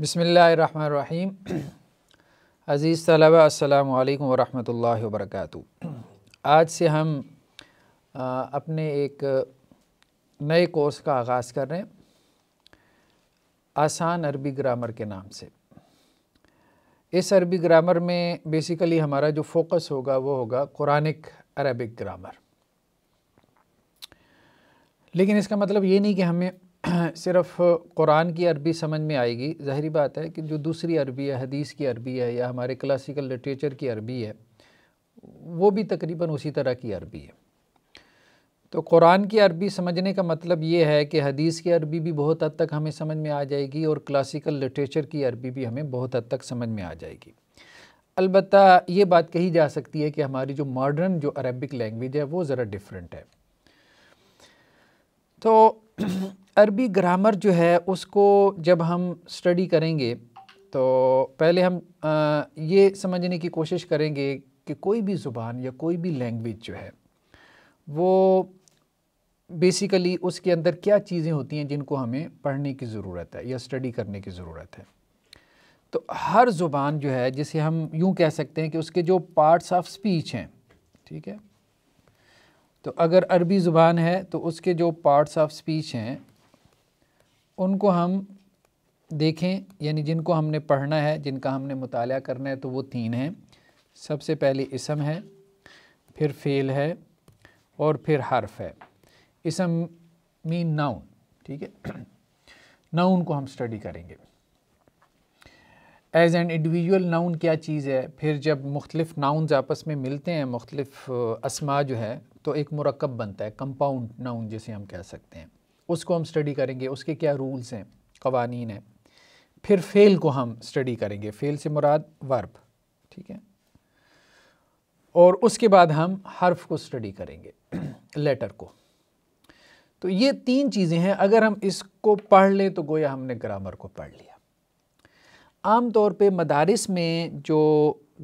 बसमीम अज़ीज़ तलबा अल्लाम वरहमल वर्क आज से हम अपने एक नए कोर्स का आगाज़ कर रहे हैं आसान अरबी ग्रामर के नाम से इस अरबी ग्रामर में बेसिकली हमारा जो फोकस होगा वो होगा कुरानिक अरबिक ग्रामर लेकिन इसका मतलब ये नहीं कि हमें सिर्फ कुरान की अरबी समझ में आएगी ज़ाहरी बात है कि जो दूसरी अरबी है हदीस की अरबी है या हमारे क्लासिकल लिटरेचर की अरबी है वो भी तकरीबन उसी तरह की अरबी है तो कुरान की अरबी समझने का मतलब ये है कि हदीस की अरबी भी बहुत हद तक हमें समझ में आ जाएगी और क्लासिकल लिटरेचर की अरबी भी हमें बहुत हद तक समझ में आ जाएगी अलबत् ये बात कही जा सकती है कि हमारी जो मॉडर्न जो अरबिक लैंग्वेज है वो ज़रा डिफरेंट है तो अरबी ग्रामर जो है उसको जब हम स्टडी करेंगे तो पहले हम आ, ये समझने की कोशिश करेंगे कि कोई भी ज़ुबान या कोई भी लैंग्वेज जो है वो बेसिकली उसके अंदर क्या चीज़ें होती हैं जिनको हमें पढ़ने की ज़रूरत है या स्टडी करने की ज़रूरत है तो हर ज़ुबान जो है जिसे हम यूँ कह सकते हैं कि उसके जो पार्ट्स ऑफ स्पीच हैं ठीक है तो अगर अरबी ज़ुबान है तो उसके जो पार्ट्स ऑफ स्पीच हैं उनको हम देखें यानी जिनको हमने पढ़ना है जिनका हमने मुताल करना है तो वो तीन हैं सबसे पहले इसम है फिर फेल है और फिर हर्फ है इसम मीन नाउन ठीक है नाउन को हम स्टडी करेंगे एज एन इंडिविजुअल नाउन क्या चीज़ है फिर जब मुख्तलिफ नाउन्स आपस में मिलते हैं मुख्तलिफ असमा जो है तो एक मरकब बनता है कंपाउंड नाउन जिसे हम कह सकते हैं उसको हम स्टडी करेंगे उसके क्या रूल्स हैं कवानी हैं फिर फेल को हम स्टडी करेंगे फेल से मुराद वर्ब ठीक है और उसके बाद हम हर्फ को स्टडी करेंगे लेटर को तो ये तीन चीज़ें हैं अगर हम इसको पढ़ लें तो गोया हमने ग्रामर को पढ़ लिया आम तौर पे मदारस में जो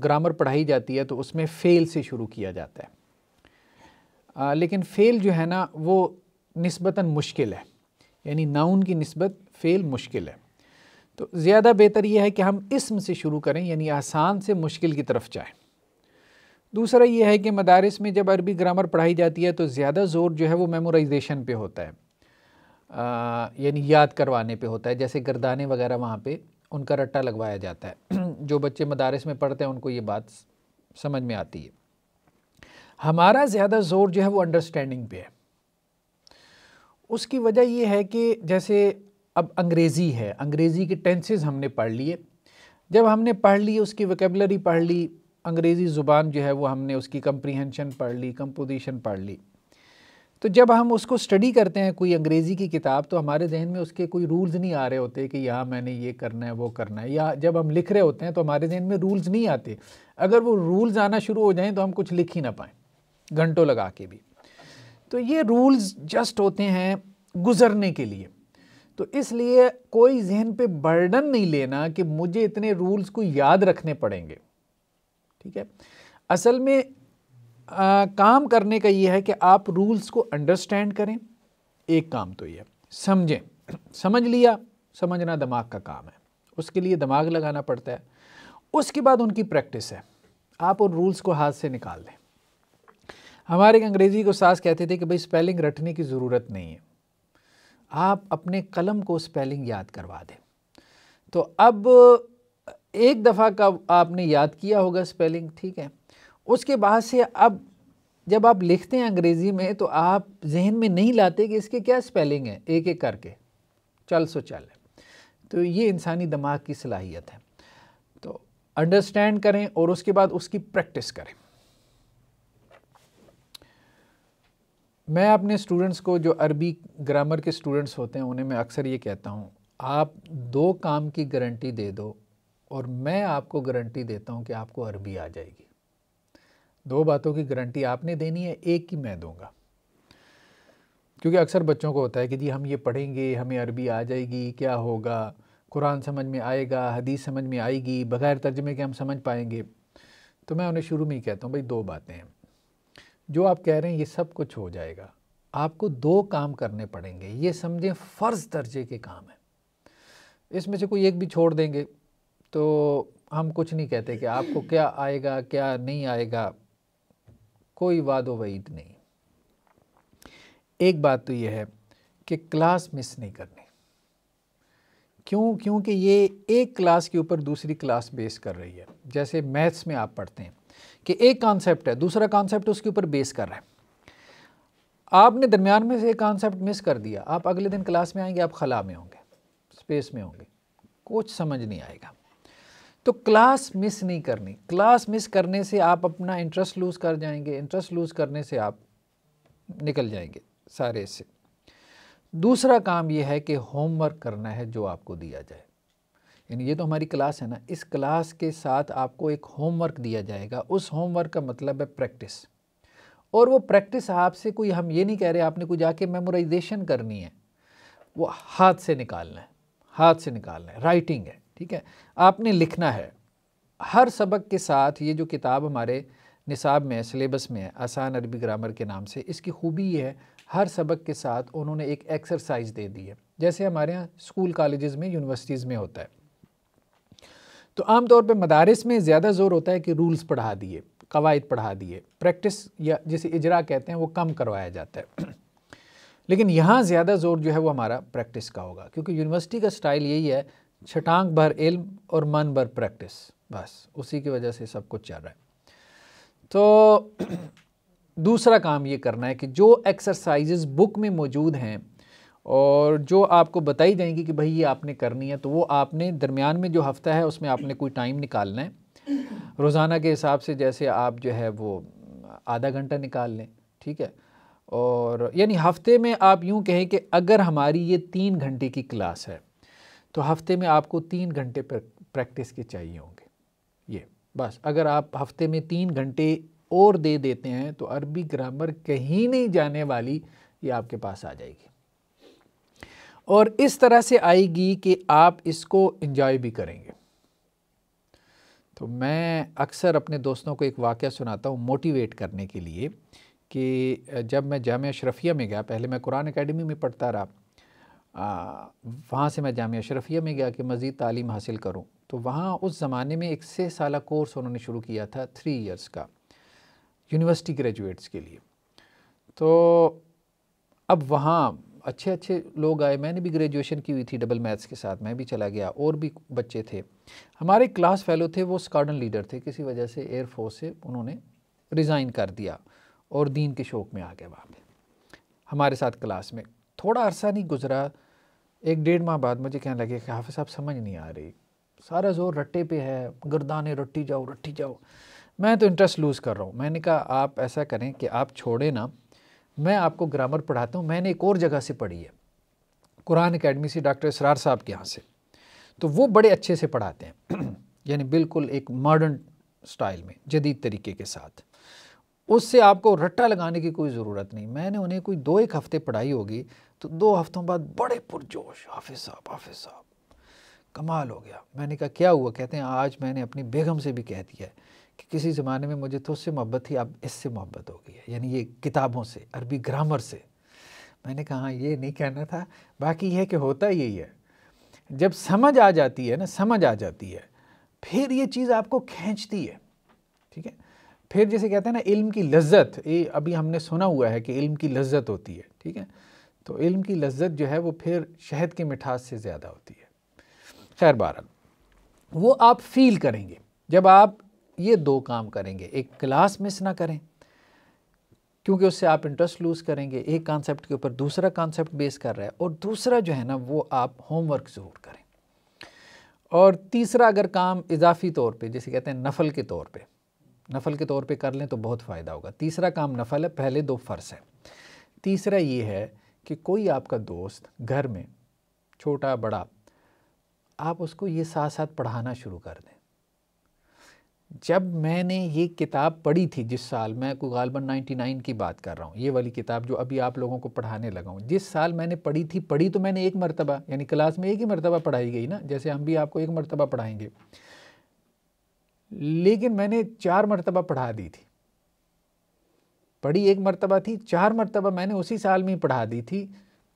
ग्रामर पढ़ाई जाती है तो उसमें फ़ेल से शुरू किया जाता है आ, लेकिन फ़ेल जो है ना वो नस्बता मुश्किल है यानी नाउन की नस्बत फ़ेल मुश्किल है तो ज़्यादा बेहतर यह है कि हम इसम से शुरू करें यानी आसान से मुश्किल की तरफ जाएँ दूसरा ये है कि मदारस में जब अरबी ग्रामर पढ़ाई जाती है तो ज़्यादा ज़ोर जो है वो मेमोराइजेशन पे होता है यानी याद करवाने पे होता है जैसे गर्दाने वगैरह वहाँ पे उनका रट्टा लगवाया जाता है जो बच्चे मदारस में पढ़ते हैं उनको ये बात समझ में आती है हमारा ज़्यादा ज़ोर जो है वो अंडरस्टैंडिंग पे है उसकी वजह ये है कि जैसे अब अंग्रेज़ी है अंग्रेज़ी के टेंसेस हमने पढ़ लिए जब हमने पढ़ ली उसकी वकेबलरी पढ़ ली अंग्रेज़ी ज़ुबान जो है वो हमने उसकी कंप्रीहेंशन पढ़ ली कंपोजिशन पढ़ ली तो जब हम उसको स्टडी करते हैं कोई अंग्रेज़ी की किताब तो हमारे जहन में उसके कोई रूल्स नहीं आ रहे होते कि यहाँ मैंने ये करना है वो करना है या जब हम लिख रहे होते हैं तो हमारे जहन में रूल्स नहीं आते अगर वो रूल्स आना शुरू हो जाएँ तो हम कुछ लिख ही ना पाएँ घंटों लगा के भी तो ये रूल्स जस्ट होते हैं गुज़रने के लिए तो इसलिए कोई जहन पे बर्डन नहीं लेना कि मुझे इतने रूल्स को याद रखने पड़ेंगे ठीक है असल में आ, काम करने का ये है कि आप रूल्स को अंडरस्टैंड करें एक काम तो ये समझें समझ लिया समझना दिमाग का काम है उसके लिए दिमाग लगाना पड़ता है उसके बाद उनकी प्रैक्टिस है आप उन रूल्स को हाथ से निकाल दें हमारे अंग्रेज़ी को सास कहते थे कि भाई स्पेलिंग रटने की ज़रूरत नहीं है आप अपने कलम को स्पेलिंग याद करवा दें तो अब एक दफ़ा का आपने याद किया होगा स्पेलिंग ठीक है उसके बाद से अब जब आप लिखते हैं अंग्रेज़ी में तो आप जहन में नहीं लाते कि इसके क्या स्पेलिंग है एक एक करके चल सो चल तो ये इंसानी दिमाग की सलाहियत है तो अंडरस्टैंड करें और उसके बाद उसकी प्रैक्टिस करें मैं अपने स्टूडेंट्स को जो अरबी ग्रामर के स्टूडेंट्स होते हैं उन्हें मैं अक्सर ये कहता हूँ आप दो काम की गारंटी दे दो और मैं आपको गारंटी देता हूँ कि आपको अरबी आ जाएगी दो बातों की गारंटी आपने देनी है एक की मैं दूंगा क्योंकि अक्सर बच्चों को होता है कि जी हम ये पढ़ेंगे हमें अरबी आ जाएगी क्या होगा कुरान समझ में आएगा हदीस समझ में आएगी बग़ैर तर्जमे के हम समझ पाएंगे तो मैं उन्हें शुरू में ही कहता हूँ भाई दो बातें हैं जो आप कह रहे हैं ये सब कुछ हो जाएगा आपको दो काम करने पड़ेंगे ये समझें फ़र्ज दर्जे के काम हैं इसमें से कोई एक भी छोड़ देंगे तो हम कुछ नहीं कहते कि आपको क्या आएगा क्या नहीं आएगा कोई वाद वईद नहीं एक बात तो यह है कि क्लास मिस नहीं करनी क्यों क्योंकि ये एक क्लास के ऊपर दूसरी क्लास बेस कर रही है जैसे मैथ्स में आप पढ़ते हैं कि एक कॉन्सेप्ट है दूसरा कॉन्सेप्ट उसके ऊपर बेस कर रहा है आपने दरमियान में से एक कॉन्सेप्ट मिस कर दिया आप अगले दिन क्लास में आएंगे आप खला में होंगे स्पेस में होंगे कुछ समझ नहीं आएगा तो क्लास मिस नहीं करनी क्लास मिस करने से आप अपना इंटरेस्ट लूज़ कर जाएंगे इंटरेस्ट लूज़ करने से आप निकल जाएंगे सारे से दूसरा काम यह है कि होमवर्क करना है जो आपको दिया जाए यानी ये तो हमारी क्लास है ना इस क्लास के साथ आपको एक होमवर्क दिया जाएगा उस होमवर्क का मतलब है प्रैक्टिस और वो प्रैक्टिस आपसे कोई हम ये नहीं कह रहे आपने कोई जाके मेमोराइजेशन करनी है वो हाथ से निकालना है हाथ से निकालना है राइटिंग है ठीक है आपने लिखना है हर सबक के साथ ये जो किताब हमारे निसाब में है सिलेबस में है आसान अरबी ग्रामर के नाम से इसकी खूबी ये है हर सबक के साथ उन्होंने एक एक्सरसाइज दे दी है जैसे हमारे यहाँ स्कूल कॉलेज़ में यूनिवर्सिटीज़ में होता है तो आम तौर पर मदारस में ज़्यादा ज़ोर होता है कि रूल्स पढ़ा दिए कवायद पढ़ा दिए प्रैक्टिस या जिसे इजरा कहते हैं वो कम करवाया जाता है लेकिन यहाँ ज़्यादा ज़ोर जो है वो हमारा प्रैक्टिस का होगा क्योंकि यूनिवर्सिटी का स्टाइल यही है छटांग भर इल्म और मन भर प्रैक्टिस बस उसी की वजह से सब कुछ चल रहा है तो दूसरा काम ये करना है कि जो एक्सरसाइजेज बुक में मौजूद हैं और जो आपको बताई जाएंगी कि भाई ये आपने करनी है तो वो आपने दरमियान में जो हफ़्ता है उसमें आपने कोई टाइम निकालना है रोज़ाना के हिसाब से जैसे आप जो है वो आधा घंटा निकाल लें ठीक है और यानी हफ्ते में आप यूँ कहें कि अगर हमारी ये तीन घंटे की क्लास है तो हफ्ते में आपको तीन घंटे प्रैक्टिस के चाहिए होंगे ये बस अगर आप हफ्ते में तीन घंटे और दे देते हैं तो अरबी ग्रामर कहीं नहीं जाने वाली ये आपके पास आ जाएगी और इस तरह से आएगी कि आप इसको इंजॉय भी करेंगे तो मैं अक्सर अपने दोस्तों को एक वाक़ सुनाता हूँ मोटिवेट करने के लिए कि जब मैं जाम अशरफिया में गया पहले मैं कुरान अकेडमी में पढ़ता रहा वहाँ से मैं जाम अशरफिया में गया कि मज़ीद तालीम हासिल करूँ तो वहाँ उस ज़माने में एक छः साल कोर्स उन्होंने शुरू किया था थ्री इयर्स का यूनिवर्सिटी ग्रेजुएट्स के लिए तो अब वहाँ अच्छे अच्छे लोग आए मैंने भी ग्रेजुएशन की हुई थी डबल मैथ्स के साथ मैं भी चला गया और भी बच्चे थे हमारे क्लास फेलो थे वो स्कॉडन लीडर थे किसी वजह से एयरफोर्स से उन्होंने रिज़ाइन कर दिया और दीन के शौक़ में आ गए वहाँ पर हमारे साथ क्लास में थोड़ा अरसा नहीं गुजरा एक डेढ़ माह बाद मुझे कहने लगे कि हाफि साहब समझ नहीं आ रही सारा जोर रट्टे पे है गर्दाने रट्टी जाओ रट्टी जाओ मैं तो इंटरेस्ट लूज़ कर रहा हूँ मैंने कहा आप ऐसा करें कि आप छोड़ें ना मैं आपको ग्रामर पढ़ाता हूँ मैंने एक और जगह से पढ़ी है कुरान अकेडमी से डॉक्टर इसरार साहब के यहाँ से तो वो बड़े अच्छे से पढ़ाते हैं यानी बिल्कुल एक मॉडर्न स्टाइल में जदीद तरीके के साथ उससे आपको रट्टा लगाने की कोई ज़रूरत नहीं मैंने उन्हें कोई दो एक हफ़्ते पढ़ाई होगी तो दो हफ्तों बाद बड़े पुरजोश हाफिज़ साहब हाफिज़ साहब कमाल हो गया मैंने कहा क्या हुआ कहते हैं आज मैंने अपनी बेगम से भी कह दिया है कि किसी ज़माने में मुझे तो उससे मोहब्बत थी अब इससे मोहब्बत हो गई है यानी ये किताबों से अरबी ग्रामर से मैंने कहा ये नहीं कहना था बाकी यह कि होता यही है जब समझ आ जाती है ना समझ आ जाती है फिर ये चीज़ आपको खींचती है ठीक है फिर जैसे कहते हैं ना इल्म की लज्जत ये अभी हमने सुना हुआ है कि इल्म की लज्जत होती है ठीक है तो इल्म की लज्जत जो है वो फिर शहद की मिठास से ज़्यादा होती है खैर बहरहाल वो आप फील करेंगे जब आप ये दो काम करेंगे एक क्लास मिस ना करें क्योंकि उससे आप इंटरेस्ट लूज़ करेंगे एक कॉन्सेप्ट के ऊपर दूसरा कॉन्सेप्ट बेस कर रहा है और दूसरा जो है ना वो आप होमवर्क ज़रूर करें और तीसरा अगर काम इजाफी तौर पे जैसे कहते हैं नफल के तौर पे नफल के तौर पे कर लें तो बहुत फ़ायदा होगा तीसरा काम नफल है पहले दो फ़र्ज़ है तीसरा ये है कि कोई आपका दोस्त घर में छोटा बड़ा आप उसको ये साथ साथ पढ़ाना शुरू कर दें जब मैंने ये किताब पढ़ी थी जिस साल मैं को गालबन नाइन की बात कर रहा हूँ ये वाली किताब जो अभी आप लोगों को पढ़ाने लगा हूँ जिस साल मैंने पढ़ी थी पढ़ी तो मैंने एक मरतबा यानी क्लास में एक ही मरतबा पढ़ाई गई ना जैसे हम भी आपको एक मरतबा पढ़ाएंगे लेकिन मैंने चार मरतबा पढ़ा दी थी पढ़ी एक मरतबा थी चार मरतबा मैंने उसी साल में ही पढ़ा दी थी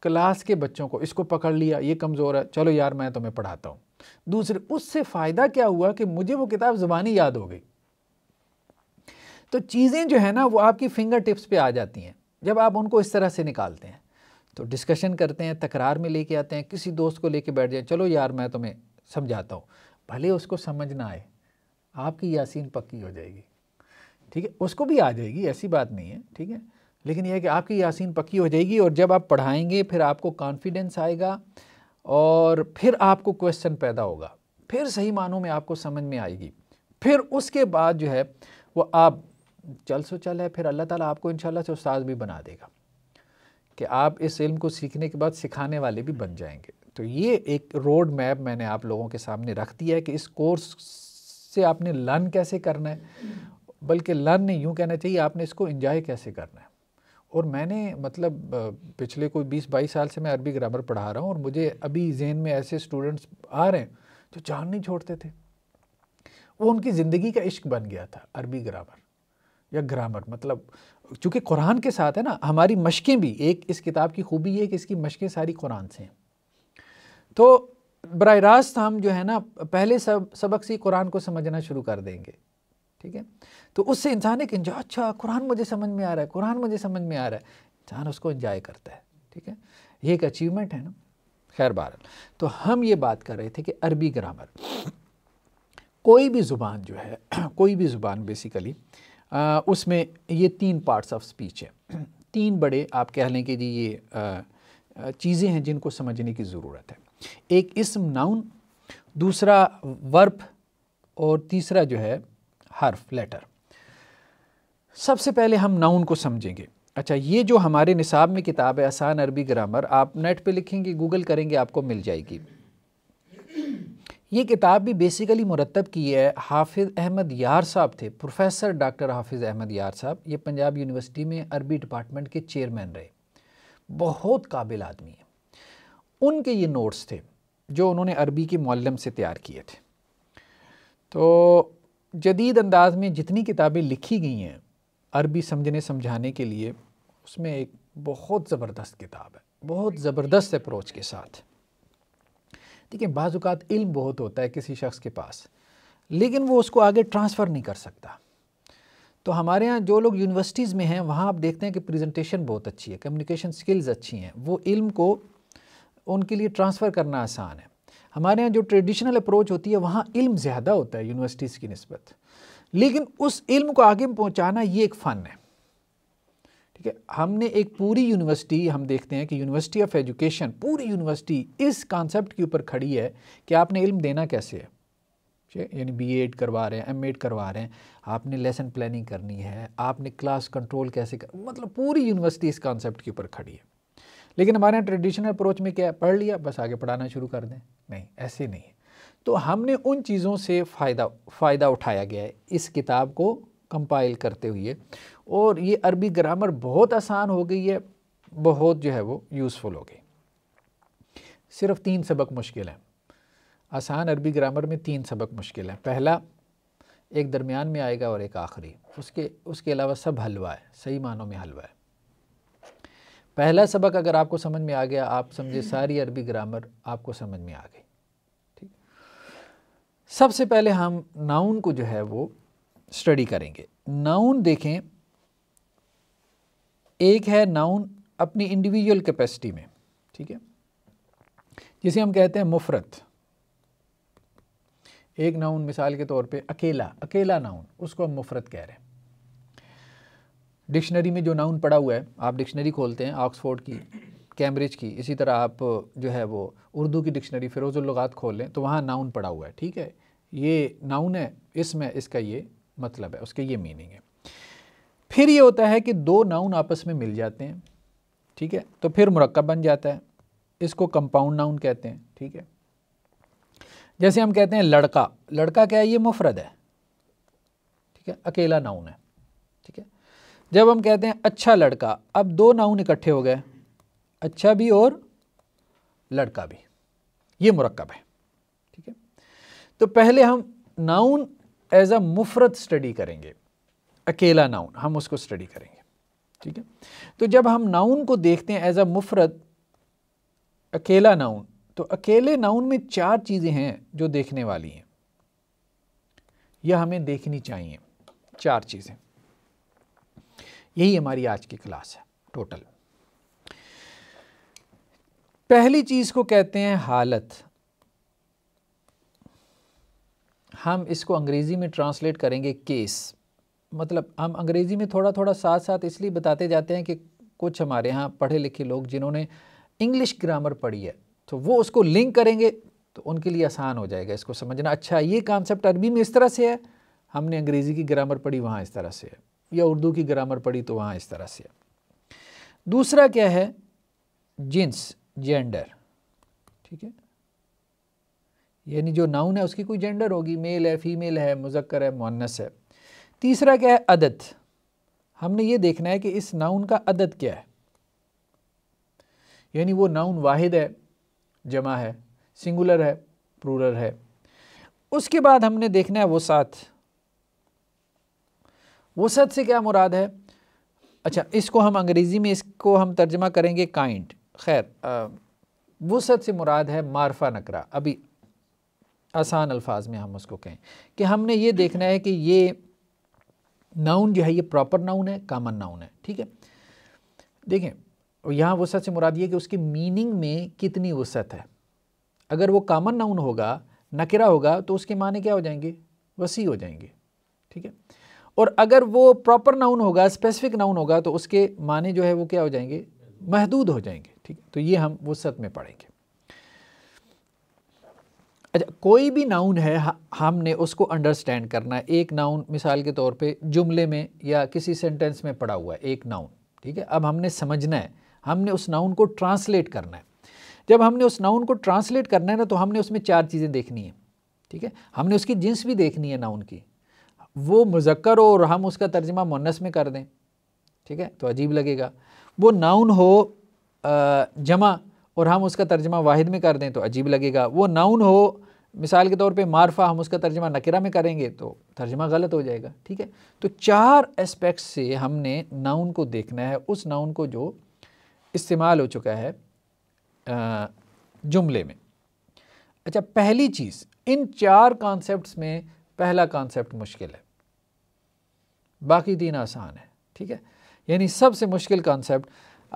क्लास के बच्चों को इसको पकड़ लिया ये कमज़ोर है चलो यार मैं तुम्हें पढ़ाता हूँ दूसरे उससे फ़ायदा क्या हुआ कि मुझे वो किताब ज़बानी याद हो गई तो चीज़ें जो है ना वो आपकी फिंगर टिप्स पे आ जाती हैं जब आप उनको इस तरह से निकालते हैं तो डिस्कशन करते हैं तकरार में लेके आते हैं किसी दोस्त को लेके बैठ जाए चलो यार मैं तुम्हें समझाता हूँ भले उसको समझ ना आए आपकी यासीन पक्की हो जाएगी ठीक है उसको भी आ जाएगी ऐसी बात नहीं है ठीक है लेकिन यह कि आपकी यासीन पक्की हो जाएगी और जब आप पढ़ाएंगे फिर आपको कॉन्फिडेंस आएगा और फिर आपको क्वेश्चन पैदा होगा फिर सही मानों में आपको समझ में आएगी फिर उसके बाद जो है वो आप चल सो चल है फिर अल्लाह ताला आपको इनशाला से उस्ताद भी बना देगा कि आप इस इल्म को सीखने के बाद सिखाने वाले भी बन जाएंगे तो ये एक रोड मैप मैंने आप लोगों के सामने रख दिया है कि इस कोर्स से आपने लर्न कैसे करना है बल्कि लर्न नहीं यूँ कहना चाहिए आपने इसको इन्जॉय कैसे करना है और मैंने मतलब पिछले कोई बीस बाईस साल से मैं अरबी ग्रामर पढ़ा रहा हूँ और मुझे अभी जहन में ऐसे स्टूडेंट्स आ रहे हैं जो जान नहीं छोड़ते थे वो उनकी ज़िंदगी का इश्क बन गया था अरबी ग्रामर या ग्रामर मतलब चूँकि कुरान के साथ है ना हमारी मशकें भी एक इस किताब की खूबी है कि इसकी मशकें सारी कुरान से हैं तो बर रास्त हम जो है ना पहले सब सबक से कुरान को समझना शुरू कर देंगे ठीक है तो उससे इंसान एक इंजॉय अच्छा कुरान मुझे समझ में आ रहा है कुरान मुझे समझ में आ रहा है इंसान उसको इंजॉय करता है ठीक है ये एक अचीवमेंट है ना खैर बार तो हम ये बात कर रहे थे कि अरबी ग्रामर कोई भी ज़ुबान जो है कोई भी ज़ुबान बेसिकली उसमें ये तीन पार्ट्स ऑफ स्पीच है तीन बड़े आप कह लें कि जी ये चीज़ें हैं जिनको समझने की ज़रूरत है एक इसम नाउन दूसरा वर्प और तीसरा जो है हर्फ लेटर सबसे पहले हम नाउन को समझेंगे अच्छा ये जो हमारे निसाब में किताब है आसान अरबी ग्रामर आप नेट पे लिखेंगे गूगल करेंगे आपको मिल जाएगी ये किताब भी बेसिकली मुरतब की है हाफिज़ अहमद यार साहब थे प्रोफेसर डॉक्टर हाफिज़ अहमद यार साहब ये पंजाब यूनिवर्सिटी में अरबी डिपार्टमेंट के चेयरमैन रहे बहुत काबिल आदमी है उनके ये नोट्स थे जो उन्होंने अरबी के मौलम से तैयार किए थे तो जदीद अंदाज में जितनी किताबें लिखी गई हैं अरबी समझने समझाने के लिए उसमें एक बहुत ज़बरदस्त किताब है बहुत ज़बरदस्त अप्रोच के साथ देखिए बाज़ात इल्म बहुत होता है किसी शख्स के पास लेकिन वो उसको आगे ट्रांसफ़र नहीं कर सकता तो हमारे यहाँ जो लोग यूनिवर्सिटीज़ में हैं वहाँ आप देखते हैं कि प्रेजेंटेशन बहुत अच्छी है कम्युनिकेशन स्किल्स अच्छी हैं वो इल्म को उनके लिए ट्रांसफ़र करना आसान है हमारे यहाँ जो ट्रेडिशनल अप्रोच होती है वहाँ इल्म ज़्यादा होता है यूनिवर्सिटीज़ की नस्बत लेकिन उस इल्म को आगे पहुँचाना ये एक फ़न है ठीक है हमने एक पूरी यूनिवर्सिटी हम देखते हैं कि यूनिवर्सिटी ऑफ एजुकेशन पूरी यूनिवर्सिटी इस कॉन्सेप्ट के ऊपर खड़ी है कि आपने इल्म देना कैसे है यानी बी एड करवा रहे हैं एम एड करवा रहे हैं आपने लेसन प्लानिंग करनी है आपने क्लास कंट्रोल कैसे कर मतलब पूरी यूनिवर्सिटी इस कॉन्सेप्ट के ऊपर खड़ी है लेकिन हमारे यहाँ ट्रेडिशनल अप्रोच में क्या है पढ़ लिया बस आगे पढ़ाना शुरू कर दें नहीं ऐसे नहीं है तो हमने उन चीज़ों से फ़ायदा फ़ायदा उठाया गया है इस किताब को कंपाइल करते हुए और ये अरबी ग्रामर बहुत आसान हो गई है बहुत जो है वो यूज़फुल हो गई सिर्फ तीन सबक मुश्किल हैं आसान अरबी ग्रामर में तीन सबक मुश्किल हैं पहला एक दरमियान में आएगा और एक आखिरी उसके उसके अलावा सब हलवा है सही मानों में हलवा है पहला सबक अगर आपको समझ में आ गया आप समझे सारी अरबी ग्रामर आपको समझ में आ गई ठीक सबसे पहले हम नाउन को जो है वो स्टडी करेंगे नाउन देखें एक है नाउन अपनी इंडिविजुअल कैपेसिटी में ठीक है जिसे हम कहते हैं मुफरत एक नाउन मिसाल के तौर पे अकेला अकेला नाउन उसको हम मुफरत कह रहे हैं डिक्शनरी में जो नाउन पड़ा हुआ है आप डिक्शनरी खोलते हैं ऑक्सफोर्ड की कैम्ब्रिज की इसी तरह आप जो है वो उर्दू की डिक्शनरी फ़िरोज़ुल्लगात खोल लें तो वहाँ नाउन पड़ा हुआ है ठीक है ये नाउन है इसमें इसका ये मतलब है उसके ये मीनिंग है फिर ये होता है कि दो नाउन आपस में मिल जाते हैं ठीक है तो फिर मुरक्ब बन जाता है इसको कंपाउंड नाउन कहते हैं ठीक है जैसे हम कहते हैं लड़का लड़का क्या है ये मुफरद है ठीक है अकेला नाउन है ठीक है जब हम कहते हैं अच्छा लड़का अब दो नाउन इकट्ठे हो गए अच्छा भी और लड़का भी ये मुरक्ब है ठीक है तो पहले हम नाउन एज अ मुफरत स्टडी करेंगे अकेला नाउन हम उसको स्टडी करेंगे ठीक है तो जब हम नाउन को देखते हैं एज अ मुफरत अकेला नाउन तो अकेले नाउन में चार चीज़ें हैं जो देखने वाली हैं यह हमें देखनी चाहिए चार चीज़ें यही हमारी आज की क्लास है टोटल पहली चीज़ को कहते हैं हालत हम इसको अंग्रेज़ी में ट्रांसलेट करेंगे केस मतलब हम अंग्रेज़ी में थोड़ा थोड़ा साथ साथ इसलिए बताते जाते हैं कि कुछ हमारे यहाँ पढ़े लिखे लोग जिन्होंने इंग्लिश ग्रामर पढ़ी है तो वो उसको लिंक करेंगे तो उनके लिए आसान हो जाएगा इसको समझना अच्छा ये कॉन्सेप्ट अरबी में इस तरह से है हमने अंग्रेज़ी की ग्रामर पढ़ी वहाँ इस तरह से है या उर्दू की ग्रामर पढ़ी तो वहाँ इस तरह से दूसरा क्या है जिन्स जेंडर ठीक है यानी जो नाउन है उसकी कोई जेंडर होगी मेल है फीमेल है मुजक्कर है मोनस है तीसरा क्या है अदत हमने ये देखना है कि इस नाउन का अदत क्या है यानी वो नाउन वाहिद है जमा है सिंगुलर है प्रूरल है उसके बाद हमने देखना है वो साथ वसत से क्या मुराद है अच्छा इसको हम अंग्रेज़ी में इसको हम तर्जमा करेंगे काइंड खैर वसत से मुराद है मारफा नकरा अभी आसान अल्फाज में हम उसको कहें कि हमने ये देखना है कि ये नाउन जो है ये प्रॉपर नाउन है कामन नाउन है ठीक है देखें यहाँ वसत से मुराद ये कि उसकी मीनिंग में कितनी वसत है अगर वो कामन नाउन होगा नकरा होगा तो उसके माने क्या हो जाएंगे वसी हो जाएंगे ठीक है और अगर वो प्रॉपर नाउन होगा स्पेसिफिक नाउन होगा तो उसके माने जो है वो क्या हो जाएंगे महदूद हो जाएंगे ठीक तो ये हम वसत में पढ़ेंगे अच्छा कोई भी नाउन है हमने उसको अंडरस्टैंड करना है एक नाउन मिसाल के तौर पे जुमले में या किसी सेंटेंस में पड़ा हुआ है एक नाउन ठीक है अब हमने समझना है हमने उस नाउन को ट्रांसलेट करना है जब हमने उस नाउन को ट्रांसलेट करना है ना तो हमने उसमें चार चीज़ें देखनी है ठीक है हमने उसकी जिन्स भी देखनी है नाउन की वो मुजक्कर हो और हम उसका तर्जमा मुनस में कर दें ठीक है तो अजीब लगेगा वो नाउन हो जमा और हम उसका तर्जमा वाहिद में कर दें तो अजीब लगेगा वो नाउन हो मिसाल के तौर पे मारफा हम उसका तर्जमा नकरा में करेंगे तो तर्जमा गलत हो जाएगा ठीक है तो चार एस्पेक्ट से हमने नाउन को देखना है उस नाउन को जो इस्तेमाल हो चुका है जुमले में अच्छा पहली चीज़ इन चार कॉन्सेप्ट्स में पहला कॉन्सेप्ट मुश्किल है बाकी दिन आसान है ठीक है यानी सबसे मुश्किल कॉन्सेप्ट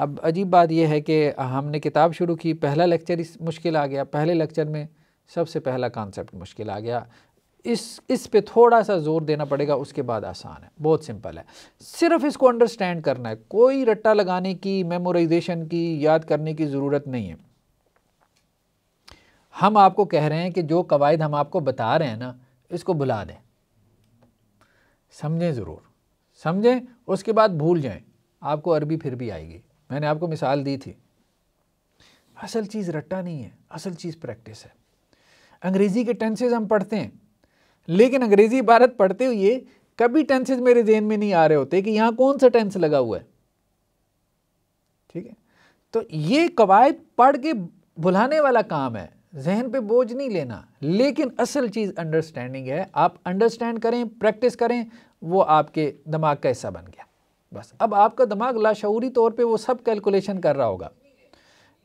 अब अजीब बात यह है कि हमने किताब शुरू की पहला लेक्चर इस मुश्किल आ गया पहले लेक्चर में सबसे पहला कॉन्सेप्ट मुश्किल आ गया इस इस पे थोड़ा सा ज़ोर देना पड़ेगा उसके बाद आसान है बहुत सिंपल है सिर्फ इसको अंडरस्टैंड करना है कोई रट्टा लगाने की मेमोराइजेशन की याद करने की ज़रूरत नहीं है हम आपको कह रहे हैं कि जो कवायद हम आपको बता रहे हैं ना इसको बुला दें समझें ज़रूर समझें उसके बाद भूल जाएं आपको अरबी फिर भी आएगी मैंने आपको मिसाल दी थी असल चीज़ रट्टा नहीं है असल चीज़ प्रैक्टिस है अंग्रेज़ी के टेंसेज हम पढ़ते हैं लेकिन अंग्रेज़ी इबारत पढ़ते हुए कभी टेंसेज मेरे जहन में नहीं आ रहे होते कि यहाँ कौन सा टेंस लगा हुआ है ठीक है तो ये कवायद पढ़ के भुलाने वाला काम है जहन पे बोझ नहीं लेना लेकिन असल चीज़ अंडरस्टैंडिंग है आप अंडरस्टैंड करें प्रैक्टिस करें वो आपके दिमाग का हिस्सा बन गया बस अब आपका दिमाग लाशूरी तौर पे वो सब कैलकुलेशन कर रहा होगा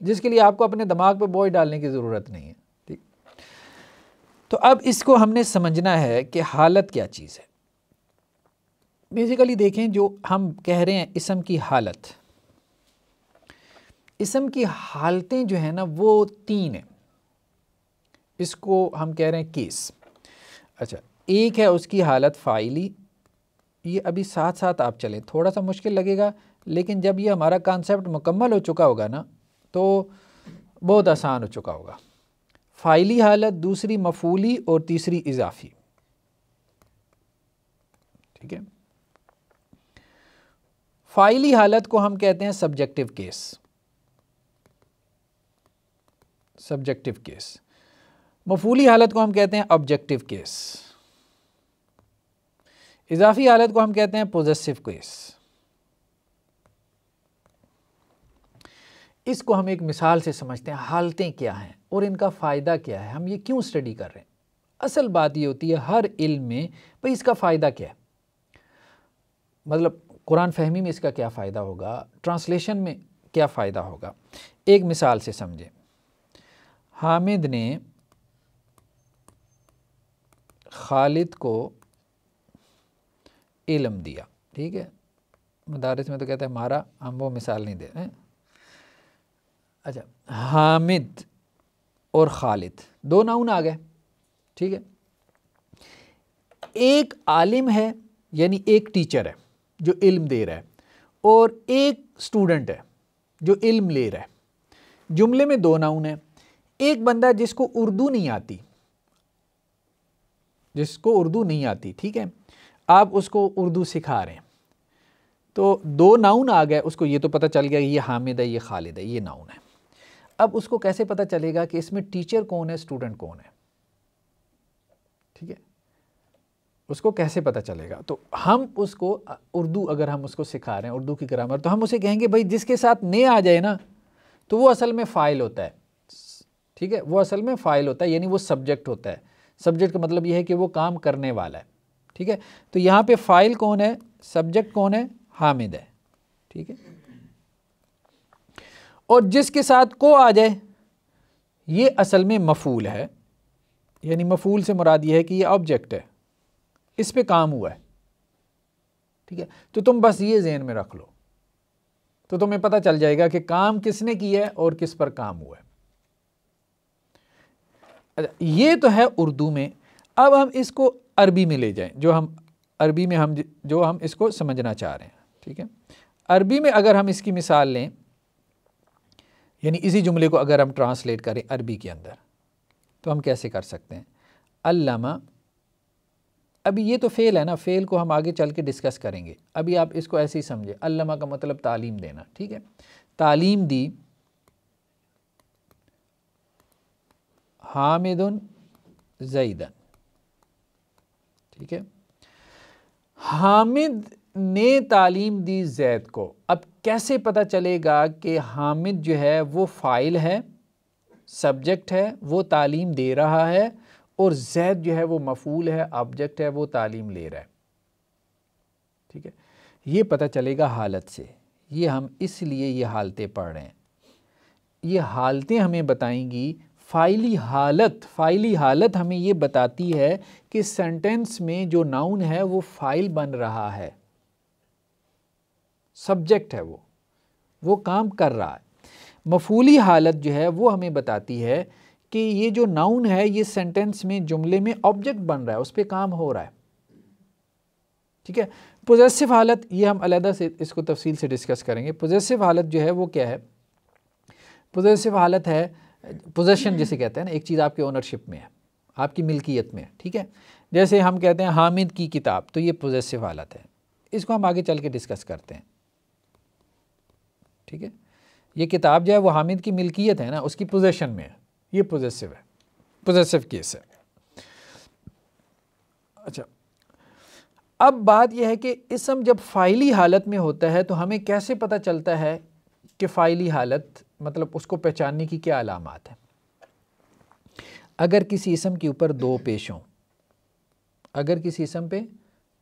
जिसके लिए आपको अपने दिमाग पे बोझ डालने की ज़रूरत नहीं है ठीक तो अब इसको हमने समझना है कि हालत क्या चीज़ है बेसिकली देखें जो हम कह रहे हैं इसम की हालत इसम की हालतें जो है ना वो तीन हैं इसको हम कह रहे हैं केस अच्छा एक है उसकी हालत फ़ाइली ये अभी साथ साथ आप चलें थोड़ा सा मुश्किल लगेगा लेकिन जब ये हमारा कॉन्सेप्ट मुकम्मल हो चुका होगा ना तो बहुत आसान हो चुका होगा फ़ाइली हालत दूसरी मफूली और तीसरी इजाफी ठीक है फ़ाइली हालत को हम कहते हैं सब्जेक्टिव केस सब्जेक्टिव केस मफूली हालत को हम कहते हैं ऑब्जेक्टिव केस इजाफी हालत को हम कहते हैं पोजेसिव केस इसको हम एक मिसाल से समझते हैं हालतें क्या हैं और इनका फ़ायदा क्या है हम ये क्यों स्टडी कर रहे हैं असल बात ये होती है हर इल्म में भाई इसका फ़ायदा क्या है मतलब कुरान फहमी में इसका क्या फ़ायदा होगा ट्रांसलेशन में क्या फ़ायदा होगा एक मिसाल से समझें हामिद ने खालिद को इलम दिया ठीक है मदारस में तो कहते हैं हमारा हम वो मिसाल नहीं दे रहे अच्छा हामिद और खालिद दो नाउन आ गए ठीक है एक आलिम है यानी एक टीचर है जो इल्म दे रहा है और एक स्टूडेंट है जो इल्म ले रहा है जुमले में दो नाउन है एक बंदा जिसको उर्दू नहीं आती जिसको उर्दू नहीं आती ठीक है आप उसको उर्दू सिखा रहे हैं तो दो नाउन आ गए उसको ये तो पता चल गया ये हामिद है ये खालिद है ये नाउन है अब उसको कैसे पता चलेगा कि इसमें टीचर कौन है स्टूडेंट कौन है ठीक है उसको कैसे पता चलेगा तो हम उसको उर्दू अगर हम उसको सिखा रहे हैं उर्दू की ग्रामर तो हम उसे कहेंगे भाई जिसके साथ ने आ जाए ना तो वो असल में फ़ाइल होता है ठीक है वो असल में फ़ाइल होता है यानी वो सब्जेक्ट होता है सब्जेक्ट का मतलब ये है कि वो काम करने वाला है ठीक है तो यहाँ पे फाइल कौन है सब्जेक्ट कौन है हामिद है ठीक है और जिसके साथ को आ जाए ये असल में मफूल है यानी मफूल से मुराद ये है कि ये ऑब्जेक्ट है इस पे काम हुआ है ठीक है तो तुम बस ये जहन में रख लो तो तुम्हें पता चल जाएगा कि काम किसने किया है और किस पर काम हुआ है अच्छा, ये तो है उर्दू में अब हम इसको अरबी में ले जाएं जो हम अरबी में हम जो हम इसको समझना चाह रहे हैं ठीक है अरबी में अगर हम इसकी मिसाल लें यानी इसी जुमले को अगर हम ट्रांसलेट करें अरबी के अंदर तो हम कैसे कर सकते हैं अल्लामा अभी ये तो फ़ेल है ना फ़ेल को हम आगे चल के डिस्कस करेंगे अभी आप इसको ऐसे ही समझें अल्लामा का मतलब तालीम देना ठीक है तालीम दी हामिदन जईदन ठीक है हामिद ने तालीम दी जैद को अब कैसे पता चलेगा कि हामिद जो है वो फ़ाइल है सब्जेक्ट है वो तालीम दे रहा है और जैद जो है वो मफूल है ऑब्जेक्ट है वो तालीम ले रहा है ठीक है ये पता चलेगा हालत से ये हम इसलिए ये हालतें पढ़ रहे हैं ये हालतें हमें बताएंगी फ़ाइली हालत फ़ाइली हालत हमें ये बताती है कि सेंटेंस में जो नाउन है वो फ़ाइल बन रहा है सब्जेक्ट है वो वो काम कर रहा है मफूली हालत जो है वो हमें बताती है कि ये जो नाउन है ये सेंटेंस में जुमले में ऑब्जेक्ट बन रहा है उस पर काम हो रहा है ठीक है पोजेसिव हालत ये हम अलहदा से इसको तफसील से डिस्कस करेंगे पोजेसिव हालत जो है वो क्या है पोजेसिव हालत है पोजेशन जिसे हम्म। कहते हैं ना एक चीज़ आपके ओनरशिप में है आपकी मिल्कियत में है ठीक है जैसे हम कहते हैं हामिद की किताब तो ये पोजेसिव हालत है इसको हम आगे चल के डिस्कस करते हैं ठीक है ये किताब जो है वो हामिद की मिल्कियत है ना उसकी पोजेशन में है ये पोजेसिव है पोजेसिव केस है अच्छा अब बात यह है कि इसम जब फ़ाइली हालत में होता है तो हमें कैसे पता चलता है कि फ़ाइली हालत मतलब उसको पहचानने की क्या अलामत है अगर किसी इसम के ऊपर दो पेश हों अगर किसी इसम पे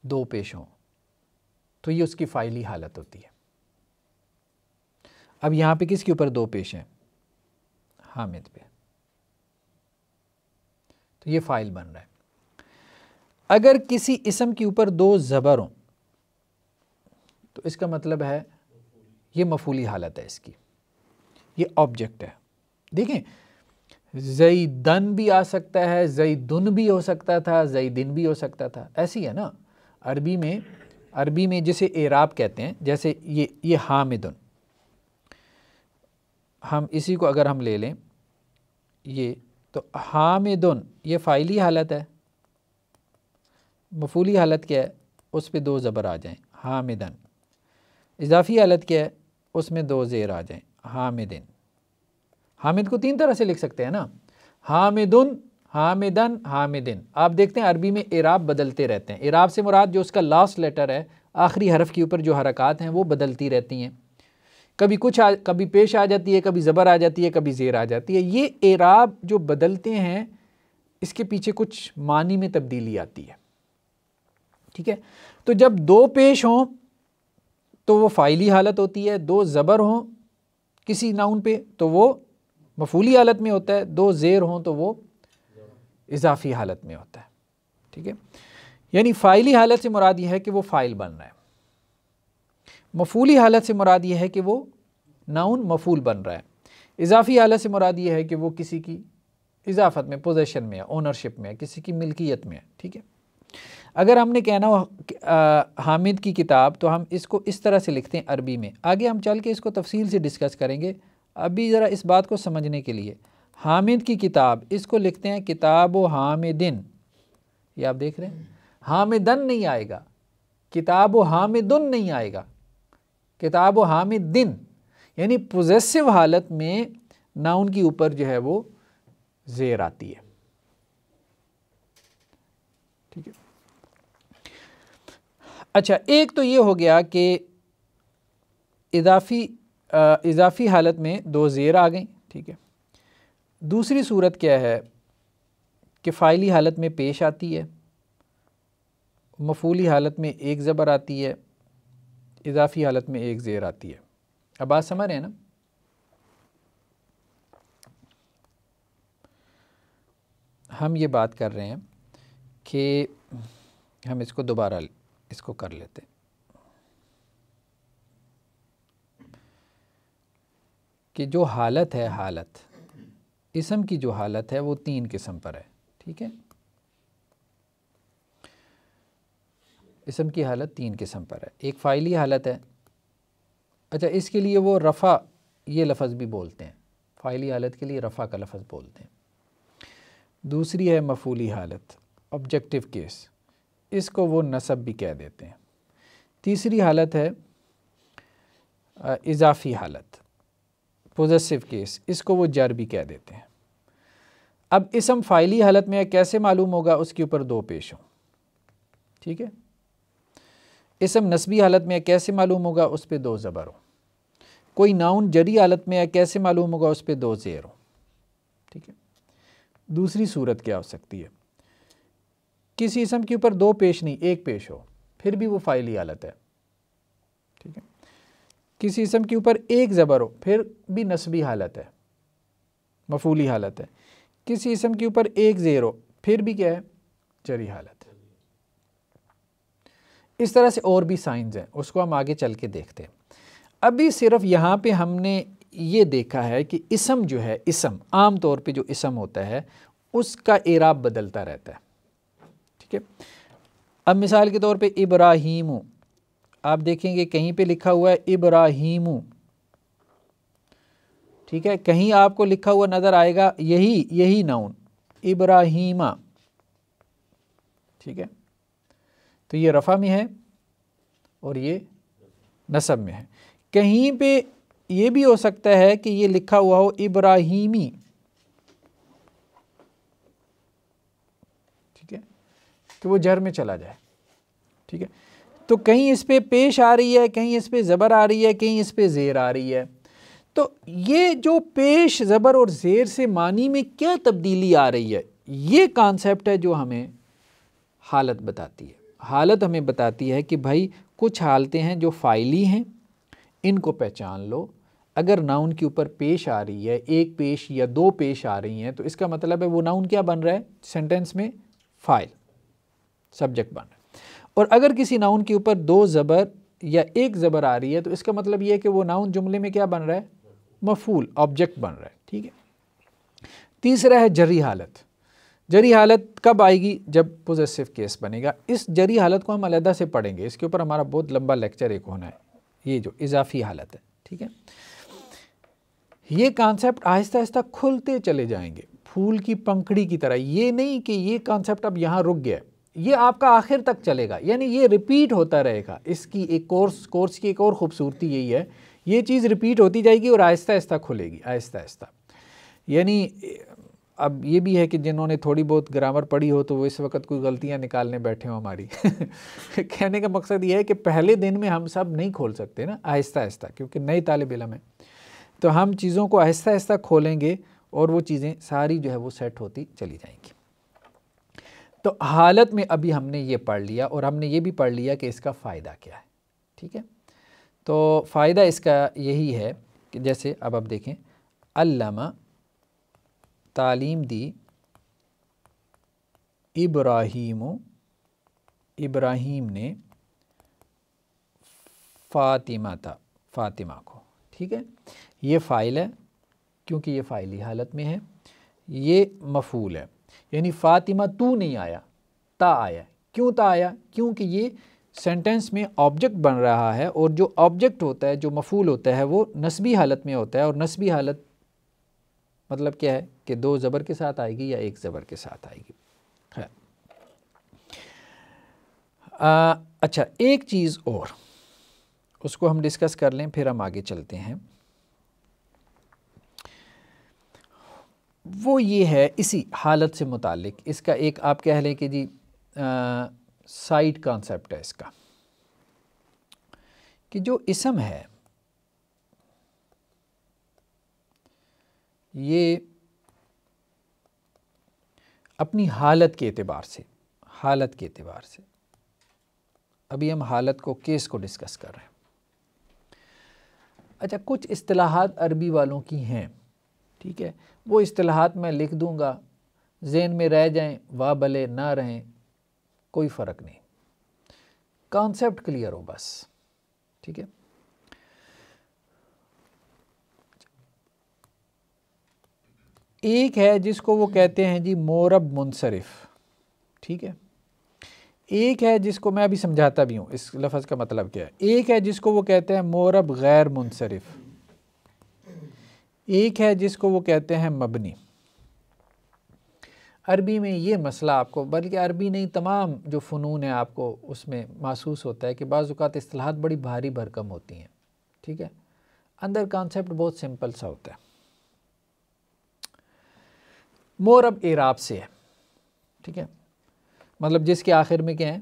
दो पेश हों तो ये उसकी फ़ाइली हालत होती है अब यहाँ पे किसके ऊपर दो पेश हैं हामिद पे तो ये फ़ाइल बन रहा है अगर किसी इसम के ऊपर दो ज़बर हों तो इसका मतलब है ये मफूली हालत है इसकी ये ऑब्जेक्ट है देखें जई दन भी आ सकता है जई दुन भी हो सकता था जई दिन भी हो सकता था ऐसी है ना अरबी में अरबी में जिसे एराब कहते हैं जैसे ये ये हामिदन हम इसी को अगर हम ले लें ये तो हामिदन ये फ़ाइली हालत है मफूली हालत क्या है उस पर दो ज़बर आ जाएँ हामिदन इजाफी हालत क्या है उसमें दो ज़ेर आ जाएँ हामिदिन हामिद को तीन तरह से लिख सकते हैं ना हामिदुन हामिदन हामिदिन आप देखते हैं अरबी में इराब बदलते रहते हैं इराब से मुराद जो उसका लास्ट लेटर है आखिरी हरफ के ऊपर जो हरकत हैं वो बदलती रहती हैं कभी कुछ आ कभी पेश आ जाती है कभी ज़बर आ जाती है कभी ज़ेर आ जाती है ये एराब जो बदलते हैं इसके पीछे कुछ मानी में तब्दीली आती है ठीक है तो जब दो पेश हों तो वो फ़ाइली हालत होती है दो ज़बर हों किसी नाउन पे तो वो मफूली हालत में होता है दो ज़ेर हों तो वो इजाफी हालत में होता है ठीक है यानी फ़ाइली हालत से मुराद ये है कि वो फ़ाइल बन रहा है मफूली हालत से मुराद ये है कि वो नाउन मफूल बन रहा है इजाफी हालत से मुराद ये है कि वो किसी की इजाफत में पोजेशन में है ओनरशिप में है किसी की मिल्कियत में है ठीक है अगर हमने कहना हो हामिद की किताब तो हम इसको इस तरह से लिखते हैं अरबी में आगे हम चल के इसको तफसील से डिस्कस करेंगे अभी ज़रा इस बात को समझने के लिए हामिद की किताब इसको लिखते हैं किताब व हामिदिन ये आप देख रहे हैं हामिदन नहीं आएगा किताब व हामिदन नहीं आएगा किताब व हामिदिन यानी पोजेसिव हालत में ना उनके ऊपर जो है वो जेर आती है ठीक है अच्छा एक तो ये हो गया कि इजाफी इजाफी हालत में दो ज़ेर आ गई ठीक है दूसरी सूरत क्या है कि फ़ाइली हालत में पेश आती है मफूली हालत में एक ज़बर आती है इजाफी हालत में एक ज़ेर आती है अब बात समझ रहे हैं ना हम ये बात कर रहे हैं कि हम इसको दोबारा इसको कर लेते कि जो हालत है हालत इसम की जो हालत है वो तीन किस्म पर है ठीक है इसम की हालत तीन किस्म पर है एक फ़ाइली हालत है अच्छा इसके लिए वो रफ़ा ये लफज भी बोलते हैं फ़ाइली हालत के लिए रफ़ा का लफज बोलते हैं दूसरी है मफूली हालत ऑब्जेक्टिव केस इसको वो नसब भी कह देते हैं तीसरी हालत है इजाफी हालत पोजेसिव केस इसको वो जर भी कह देते हैं अब इसम फाइली हालत में कैसे मालूम होगा उसके ऊपर दो पेश हों ठीक है इसम नस्बी हालत में कैसे मालूम होगा उस पर दो ज़बर हों कोई नाउन जरी हालत में है कैसे मालूम होगा उस पर दो ज़ेर हों ठीक है दूसरी सूरत क्या हो सकती है किसी इसम के ऊपर दो पेश नहीं एक पेश हो फिर भी वो फ़ाइली हालत है ठीक है किसी इसम के ऊपर एक ज़बर हो फिर भी नस्बी हालत है मफूली हालत है किसी इसम के ऊपर एक ज़ेर हो फिर भी क्या है जरी हालत है इस तरह से और भी साइंस हैं उसको हम आगे चल के देखते हैं अभी सिर्फ यहाँ पे हमने ये देखा है कि इसम जो है इसम आम तौर पे जो इसम होता है उसका एराब बदलता रहता है ठीक है अब मिसाल के तौर पे इब्राहिम आप देखेंगे कहीं पे लिखा हुआ है इब्राहिम ठीक है कहीं आपको लिखा हुआ नज़र आएगा यही यही नाउन इब्राहिमा ठीक है तो ये रफ़ा में है और ये नसब में है कहीं पे ये भी हो सकता है कि ये लिखा हुआ हो इब्राहिमी कि वो जर में चला जाए ठीक है तो कहीं इस पर पे पेश आ रही है कहीं इस पर ज़बर आ रही है कहीं इस पर ज़ेर आ रही है तो ये जो पेश ज़बर और ज़ेर से मानी में क्या तब्दीली आ रही है ये कॉन्सेप्ट है जो हमें हालत बताती है हालत हमें बताती है कि भाई कुछ हालतें हैं जो फाइली हैं इनको पहचान लो अगर नाउन के ऊपर पेश आ रही है एक पेश या दो पेश आ रही हैं तो इसका मतलब है वो नाउन क्या बन रहा है सेंटेंस में फाइल सब्जेक्ट बन रहा और अगर किसी नाउन के ऊपर दो ज़बर या एक ज़बर आ रही है तो इसका मतलब ये है कि वो नाउन जुमले में क्या बन रहा है मफूल ऑब्जेक्ट बन रहा है ठीक है तीसरा है जरी हालत जरी हालत कब आएगी जब पोजेसिव केस बनेगा इस जरी हालत को हम अलहदा से पढ़ेंगे इसके ऊपर हमारा बहुत लंबा लेक्चर एक होना है ये जो इजाफी हालत है ठीक है ये कॉन्सेप्ट आहिस्ता आहिस्ता खुलते चले जाएंगे फूल की पंखड़ी की तरह ये नहीं कि ये कॉन्सेप्ट अब यहाँ रुक गया है ये आपका आखिर तक चलेगा यानी ये रिपीट होता रहेगा इसकी एक कोर्स कोर्स की एक और ख़ूबसूरती यही है ये चीज़ रिपीट होती जाएगी और आहिस्ता आहिस्ता खुलेगी आहिस्ता आहिस्ता यानी अब ये भी है कि जिन्होंने थोड़ी बहुत ग्रामर पढ़ी हो तो वो इस वक्त कोई गलतियां निकालने बैठे हो हमारी कहने का मकसद ये है कि पहले दिन में हम सब नहीं खोल सकते ना आहिस्ता आहिस्ता क्योंकि नए तालब इलम है तो हम चीज़ों को आहिस्ता आहिस्ता खोलेंगे और वो चीज़ें सारी जो है वो सेट होती चली जाएंगी तो हालत में अभी हमने ये पढ़ लिया और हमने ये भी पढ़ लिया कि इसका फ़ायदा क्या है ठीक है तो फ़ायदा इसका यही है कि जैसे अब आप देखें अल्लामा तालीम दी इब्राहीम इब्राहीम ने फ़ातिमा था फ़ातिमा को ठीक है ये फ़ाइल है क्योंकि ये फ़ाइली हालत में है ये मफूल है यानी फ़ातिमा तू नहीं आया ता आया क्यों ता आया क्योंकि ये सेंटेंस में ऑब्जेक्ट बन रहा है और जो ऑब्जेक्ट होता है जो मफूल होता है वो नस्बी हालत में होता है और नस्बी हालत मतलब क्या है कि दो ज़बर के साथ आएगी या एक ज़बर के साथ आएगी है आ, अच्छा एक चीज़ और उसको हम डिस्कस कर लें फिर हम आगे चलते हैं वो ये है इसी हालत से मुतक इसका एक आप कह लें कि जी साइड कॉन्सेप्ट है इसका कि जो इसम है ये अपनी हालत के अतबार से हालत के अतबार से अभी हम हालत को केस को डिस्कस कर रहे हैं अच्छा कुछ असलाहत अरबी वालों की हैं ठीक है वो असलाहत मैं लिख दूँगा जेन में रह जाएं वाह भले ना रहें कोई फ़र्क नहीं कॉन्सेप्ट क्लियर हो बस ठीक है एक है जिसको वो कहते हैं जी मोरब मुनसरफ ठीक है एक है जिसको मैं अभी समझाता भी हूँ इस लफज का मतलब क्या है एक है जिसको वो कहते हैं मोरब गैर मुनसरफ़ एक है जिसको वो कहते हैं मबनी अरबी में ये मसला आपको बल्कि अरबी नहीं तमाम जो फ़नून है आपको उसमें महसूस होता है कि बाज़ात असलाहत बड़ी भारी भरकम होती हैं ठीक है अंदर कॉन्सेप्ट बहुत सिंपल सा होता है मोर अब एराब से है ठीक है मतलब जिसके आखिर में क्या है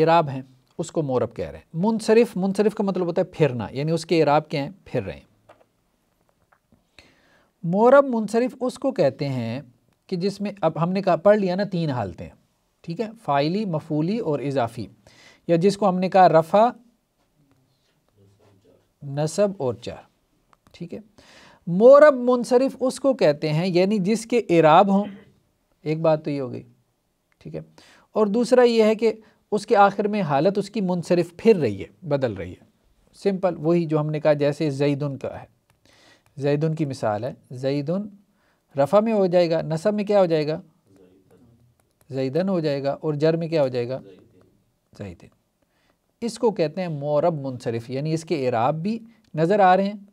एराब हैं उसको मोरब कह रहे हैं मुनसरफ मुनसरफ का मतलब होता है फिरना यानी उसके एराब क्या हैं फिर रहे हैं मोरब मुनसरफ उसको कहते हैं कि जिसमें अब हमने कहा पढ़ लिया ना तीन हालतें ठीक है फ़ाइली मफूली और इजाफी या जिसको हमने कहा रफ़ा नसब और चार ठीक है मोरब मुनसरफ उसको कहते हैं यानी जिसके इराब हों एक बात तो ये हो गई ठीक है और दूसरा ये है कि उसके आखिर में हालत उसकी मुनसरफ फिर रही है बदल रही है सिंपल वही जो हमने कहा जैसे जईदन का है जैदुन की मिसाल है जैदुन रफ़ा में हो जाएगा नसब में क्या हो जाएगा जैदन हो जाएगा और जर में क्या हो जाएगा जैदिन इसको कहते हैं मौरब मुनसरफ यानी इसके इराब भी नज़र आ रहे हैं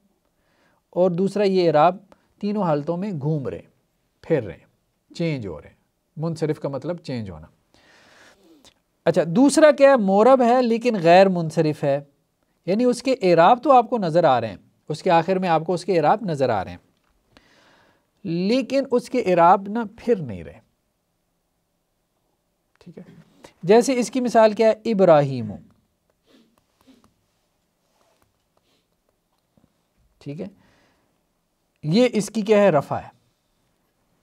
और दूसरा ये इराब तीनों हालतों में घूम रहे हैं फिर रहे चेंज हो रहे हैं मुनसरफ का मतलब चेंज होना अच्छा दूसरा क्या है मौरब है लेकिन गैर मुनसरफ है यानी उसके इराब तो आपको नज़र आ रहे हैं उसके आखिर में आपको उसके इराब नज़र आ रहे हैं लेकिन उसके इराब ना फिर नहीं रहे ठीक है जैसे इसकी मिसाल क्या है इब्राहिम ठीक है ये इसकी क्या है रफ़ा है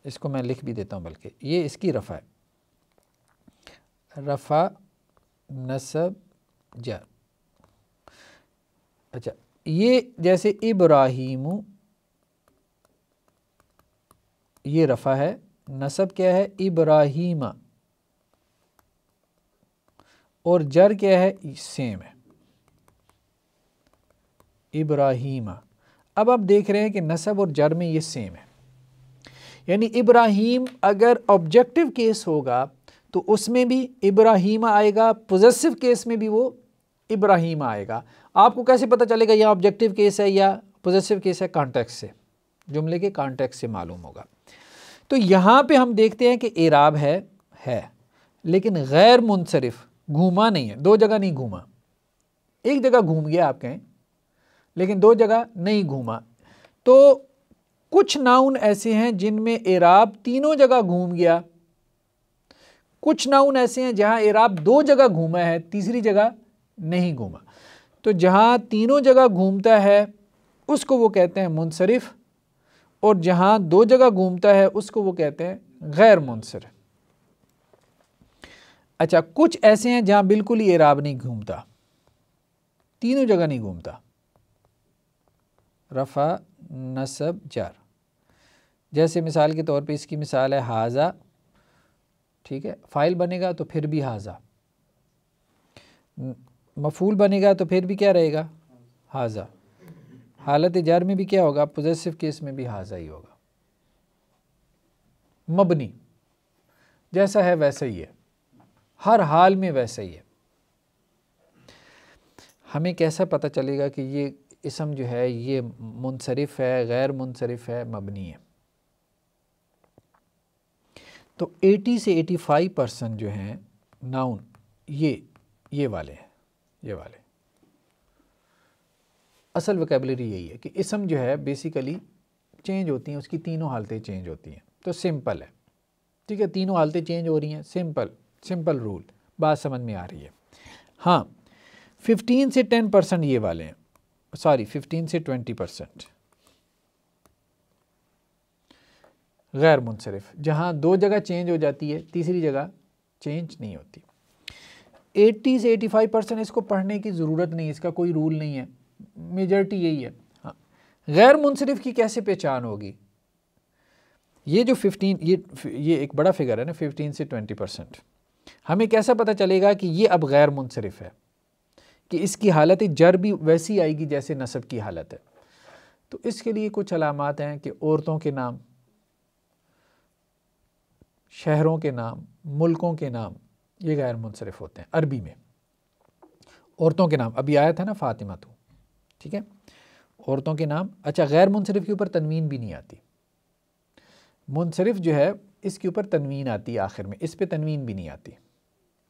इसको मैं लिख भी देता हूं बल्कि ये इसकी रफ़ा है रफ़ा नसब जर अच्छा ये जैसे इब्राहिम ये रफ़ा है नसब क्या है इब्राहिम और जर क्या है सेम है इब्राहिम अब आप देख रहे हैं कि नसब और जर में ये सेम है यानी इब्राहिम अगर ऑब्जेक्टिव केस होगा तो उसमें भी इब्राहिम आएगा पोजेसिव केस में भी वो इब्राहिम आएगा आपको कैसे पता चलेगा यह ऑब्जेक्टिव केस है या पोजेसिव केस है कॉन्टेक्स से जुमले के कॉन्टेक्स से मालूम होगा तो यहाँ पे हम देखते हैं कि एराब है है लेकिन गैर मुनसरफ घूमा नहीं है दो जगह नहीं घूमा एक जगह घूम गया आप कहें लेकिन दो जगह नहीं घूमा तो कुछ नाउन ऐसे हैं जिनमें एराब तीनों जगह घूम गया कुछ नाउन ऐसे हैं जहां एराब दो जगह घूमा है तीसरी जगह नहीं घूमा तो जहाँ तीनों जगह घूमता है उसको वो कहते हैं मुनसरफ और जहाँ दो जगह घूमता है उसको वो कहते हैं गैर मुनसर अच्छा कुछ ऐसे हैं जहाँ बिल्कुल ही एराब नहीं घूमता तीनों जगह नहीं घूमता रफ़ा नसब जार जैसे मिसाल के तौर पे इसकी मिसाल है हाजा ठीक है फाइल बनेगा तो फिर भी हाजा मफूल बनेगा तो फिर भी क्या रहेगा हाजा हालत जार में भी क्या होगा पोजेसिव केस में भी हाजा ही होगा मबनी जैसा है वैसा ही है हर हाल में वैसा ही है हमें कैसा पता चलेगा कि ये इसम जो है ये मुनसरफ है गैर मुनसरफ है मबनी है तो 80 से 85 परसेंट जो हैं नाउन ये ये वाले हैं ये वाले असल वकेबलरी यही है कि इसम जो है बेसिकली चेंज होती हैं उसकी तीनों हालतें चेंज होती हैं तो सिंपल है ठीक है तीनों हालतें चेंज हो रही हैं सिंपल सिंपल रूल बात समझ में आ रही है हाँ फिफ्टीन से टेन परसेंट ये वाले हैं सॉरी फिफ्टीन से ट्वेंटी परसेंट गैर मुनसरफ जहाँ दो जगह चेंज हो जाती है तीसरी जगह चेंज नहीं होती 80 से 85 परसेंट इसको पढ़ने की ज़रूरत नहीं इसका कोई रूल नहीं है मेजॉरिटी यही है हाँ गैर मुनसरफ की कैसे पहचान होगी ये जो 15 ये ये एक बड़ा फिगर है ना 15 से 20 परसेंट हमें कैसा पता चलेगा कि ये अब गैर मुनसरफ है कि इसकी हालत जर भी वैसी आएगी जैसे नसब की हालत है तो इसके लिए कुछ अलामत हैं कि औरतों के नाम शहरों के नाम मुल्कों के नाम ये गैर मुनसरफ होते हैं अरबी में औरतों के नाम अभी आया था ना फ़ातिमा तो ठीक है औरतों के नाम अच्छा गैर मुनसरफ के ऊपर तनवीन भी नहीं आती मुनसरफ जो है इसके ऊपर तनवीन आती है आखिर में इस पर तनवीन भी नहीं आती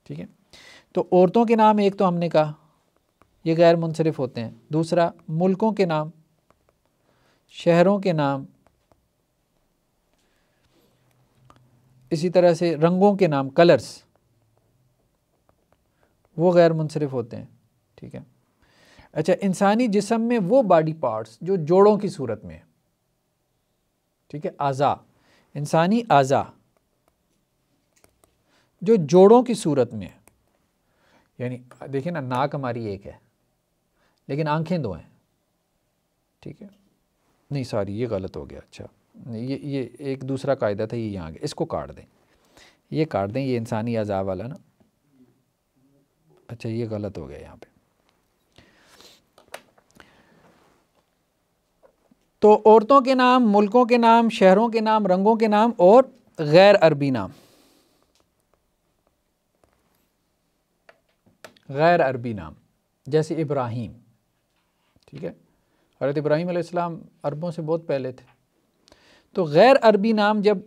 ठीक है तो औरतों के नाम एक तो हमने कहा ये गैर मुनसरफ होते हैं दूसरा मुल्कों के नाम शहरों के नाम इसी तरह से रंगों के नाम कलर्स वो गैर मुनसरफ होते हैं ठीक है अच्छा इंसानी जिसम में वो बॉडी पार्ट्स जो जोड़ों की सूरत में है ठीक है आज़ा इंसानी आज़ा जो जोड़ों की सूरत में है यानी देखिए ना नाक हमारी एक है लेकिन आंखें दो हैं ठीक है नहीं सॉरी ये गलत हो गया अच्छा ये ये एक दूसरा कायदा था ये यहाँ गया इसको काट दें ये काट दें ये इंसानी अज़ा वाला ना अच्छा ये गलत हो गया यहाँ पे तो औरतों के नाम मुल्कों के नाम शहरों के नाम रंगों के नाम और गैर अरबी नाम गैर अरबी नाम जैसे इब्राहिम ठीक है हरत इब्राहिम आसमाम अरबों से बहुत पहले थे तो गैर अरबी नाम जब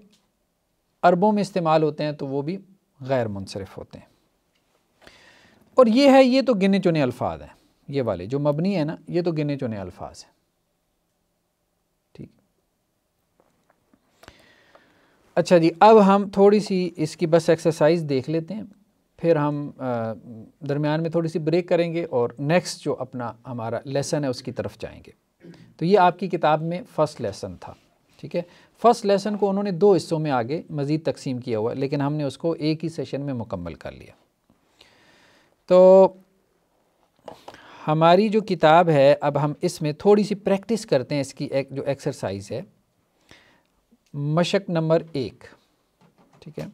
अरबों में इस्तेमाल होते हैं तो वो भी गैर मुनसरफ होते हैं और ये है ये तो गिने चुने अल्फाज हैं ये वाले जो मबनी है ना ये तो गिने चुने अल्फाज हैं ठीक अच्छा जी अब हम थोड़ी सी इसकी बस एक्सरसाइज देख लेते हैं फिर हम दरमियान में थोड़ी सी ब्रेक करेंगे और नेक्स्ट जो अपना हमारा लेसन है उसकी तरफ जाएंगे तो ये आपकी किताब में फ़र्स्ट लेसन था ठीक है फ़र्स्ट लेसन को उन्होंने दो हिस्सों में आगे मज़ीद तकसीम किया हुआ लेकिन हमने उसको एक ही सेशन में मुकम्मल कर लिया तो हमारी जो किताब है अब हम इसमें थोड़ी सी प्रैक्टिस करते हैं इसकी एक, जो एक्सरसाइज है मशक नंबर एक ठीक है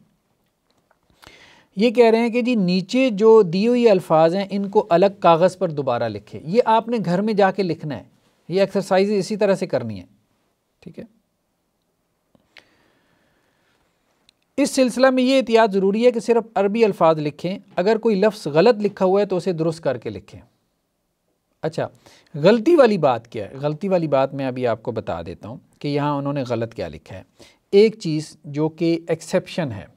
ये कह रहे हैं कि जी नीचे जो दिए हुए अल्फाज हैं इनको अलग कागज़ पर दोबारा लिखें ये आपने घर में जाके लिखना है ये एक्सरसाइज इसी तरह से करनी है ठीक है इस सिलसिला में ये एहतियात ज़रूरी है कि सिर्फ अरबी अल्फाज लिखें अगर कोई लफ्ज़ गलत लिखा हुआ है तो उसे दुरुस्त करके लिखें अच्छा गलती वाली बात क्या है गलती वाली बात मैं अभी आपको बता देता हूँ कि यहाँ उन्होंने गलत क्या लिखा है एक चीज़ जो कि एक्सेप्शन है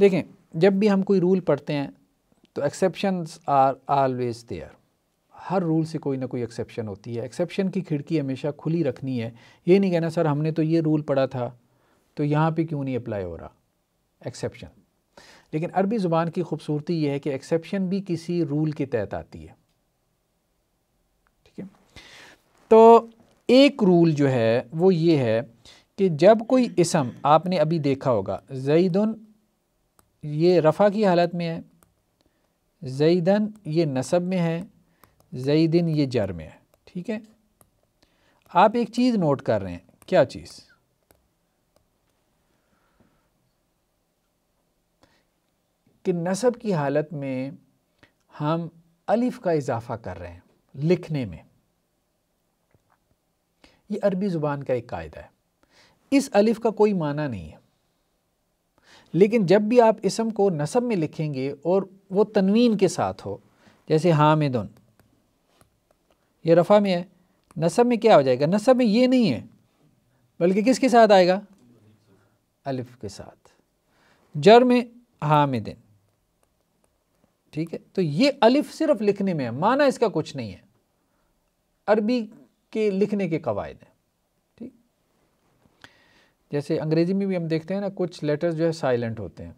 देखें जब भी हम कोई रूल पढ़ते हैं तो एक्सेप्शन आर आलवेज़ देयर हर रूल से कोई ना कोई एक्सेप्शन होती है एक्सेप्शन की खिड़की हमेशा खुली रखनी है ये नहीं कहना सर हमने तो ये रूल पढ़ा था तो यहाँ पे क्यों नहीं अप्लाई हो रहा एक्सेप्शन लेकिन अरबी ज़ुबान की खूबसूरती यह है कि एक्सेप्शन भी किसी रूल के तहत आती है ठीक है तो एक रूल जो है वो ये है कि जब कोई इसम आपने अभी देखा होगा जईदन ये रफ़ा की हालत में है जईदन ये नसब में है जईदिन ये जर में है ठीक है आप एक चीज़ नोट कर रहे हैं क्या चीज़ कि नसब की हालत में हम अलिफ का इजाफा कर रहे हैं लिखने में ये अरबी ज़ुबान का एक कायदा है इस अलिफ का कोई माना नहीं है लेकिन जब भी आप इसम को नसब में लिखेंगे और वो तनवीन के साथ हो जैसे हामिदन ये रफ़ा में है नसब में क्या हो जाएगा नसब में ये नहीं है बल्कि किसके साथ आएगा अलिफ के साथ जर में हामिदिन ठीक है तो ये अलिफ सिर्फ लिखने में है माना इसका कुछ नहीं है अरबी के लिखने के कवायद हैं ठीक जैसे अंग्रेज़ी में भी हम देखते हैं ना कुछ लेटर्स जो है साइलेंट होते हैं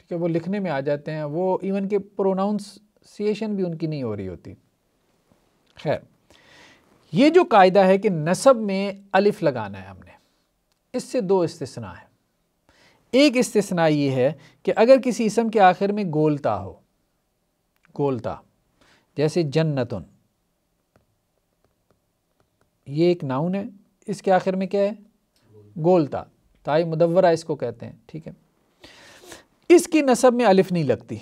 ठीक है वो लिखने में आ जाते हैं वो इवन के प्रोनाउंसिएशन भी उनकी नहीं हो रही होती खैर ये जो कायदा है कि नसब में अलिफ लगाना है हमने इससे दो इस्तना है एक इस्तना ये है कि अगर किसी इसम के आखिर में गोलता हो गोलता जैसे जन्नतन ये एक नाउन है इसके आखिर में क्या है गोलता ताई मुदवरा इसको कहते हैं ठीक है इसकी नसब में अलिफ नहीं लगती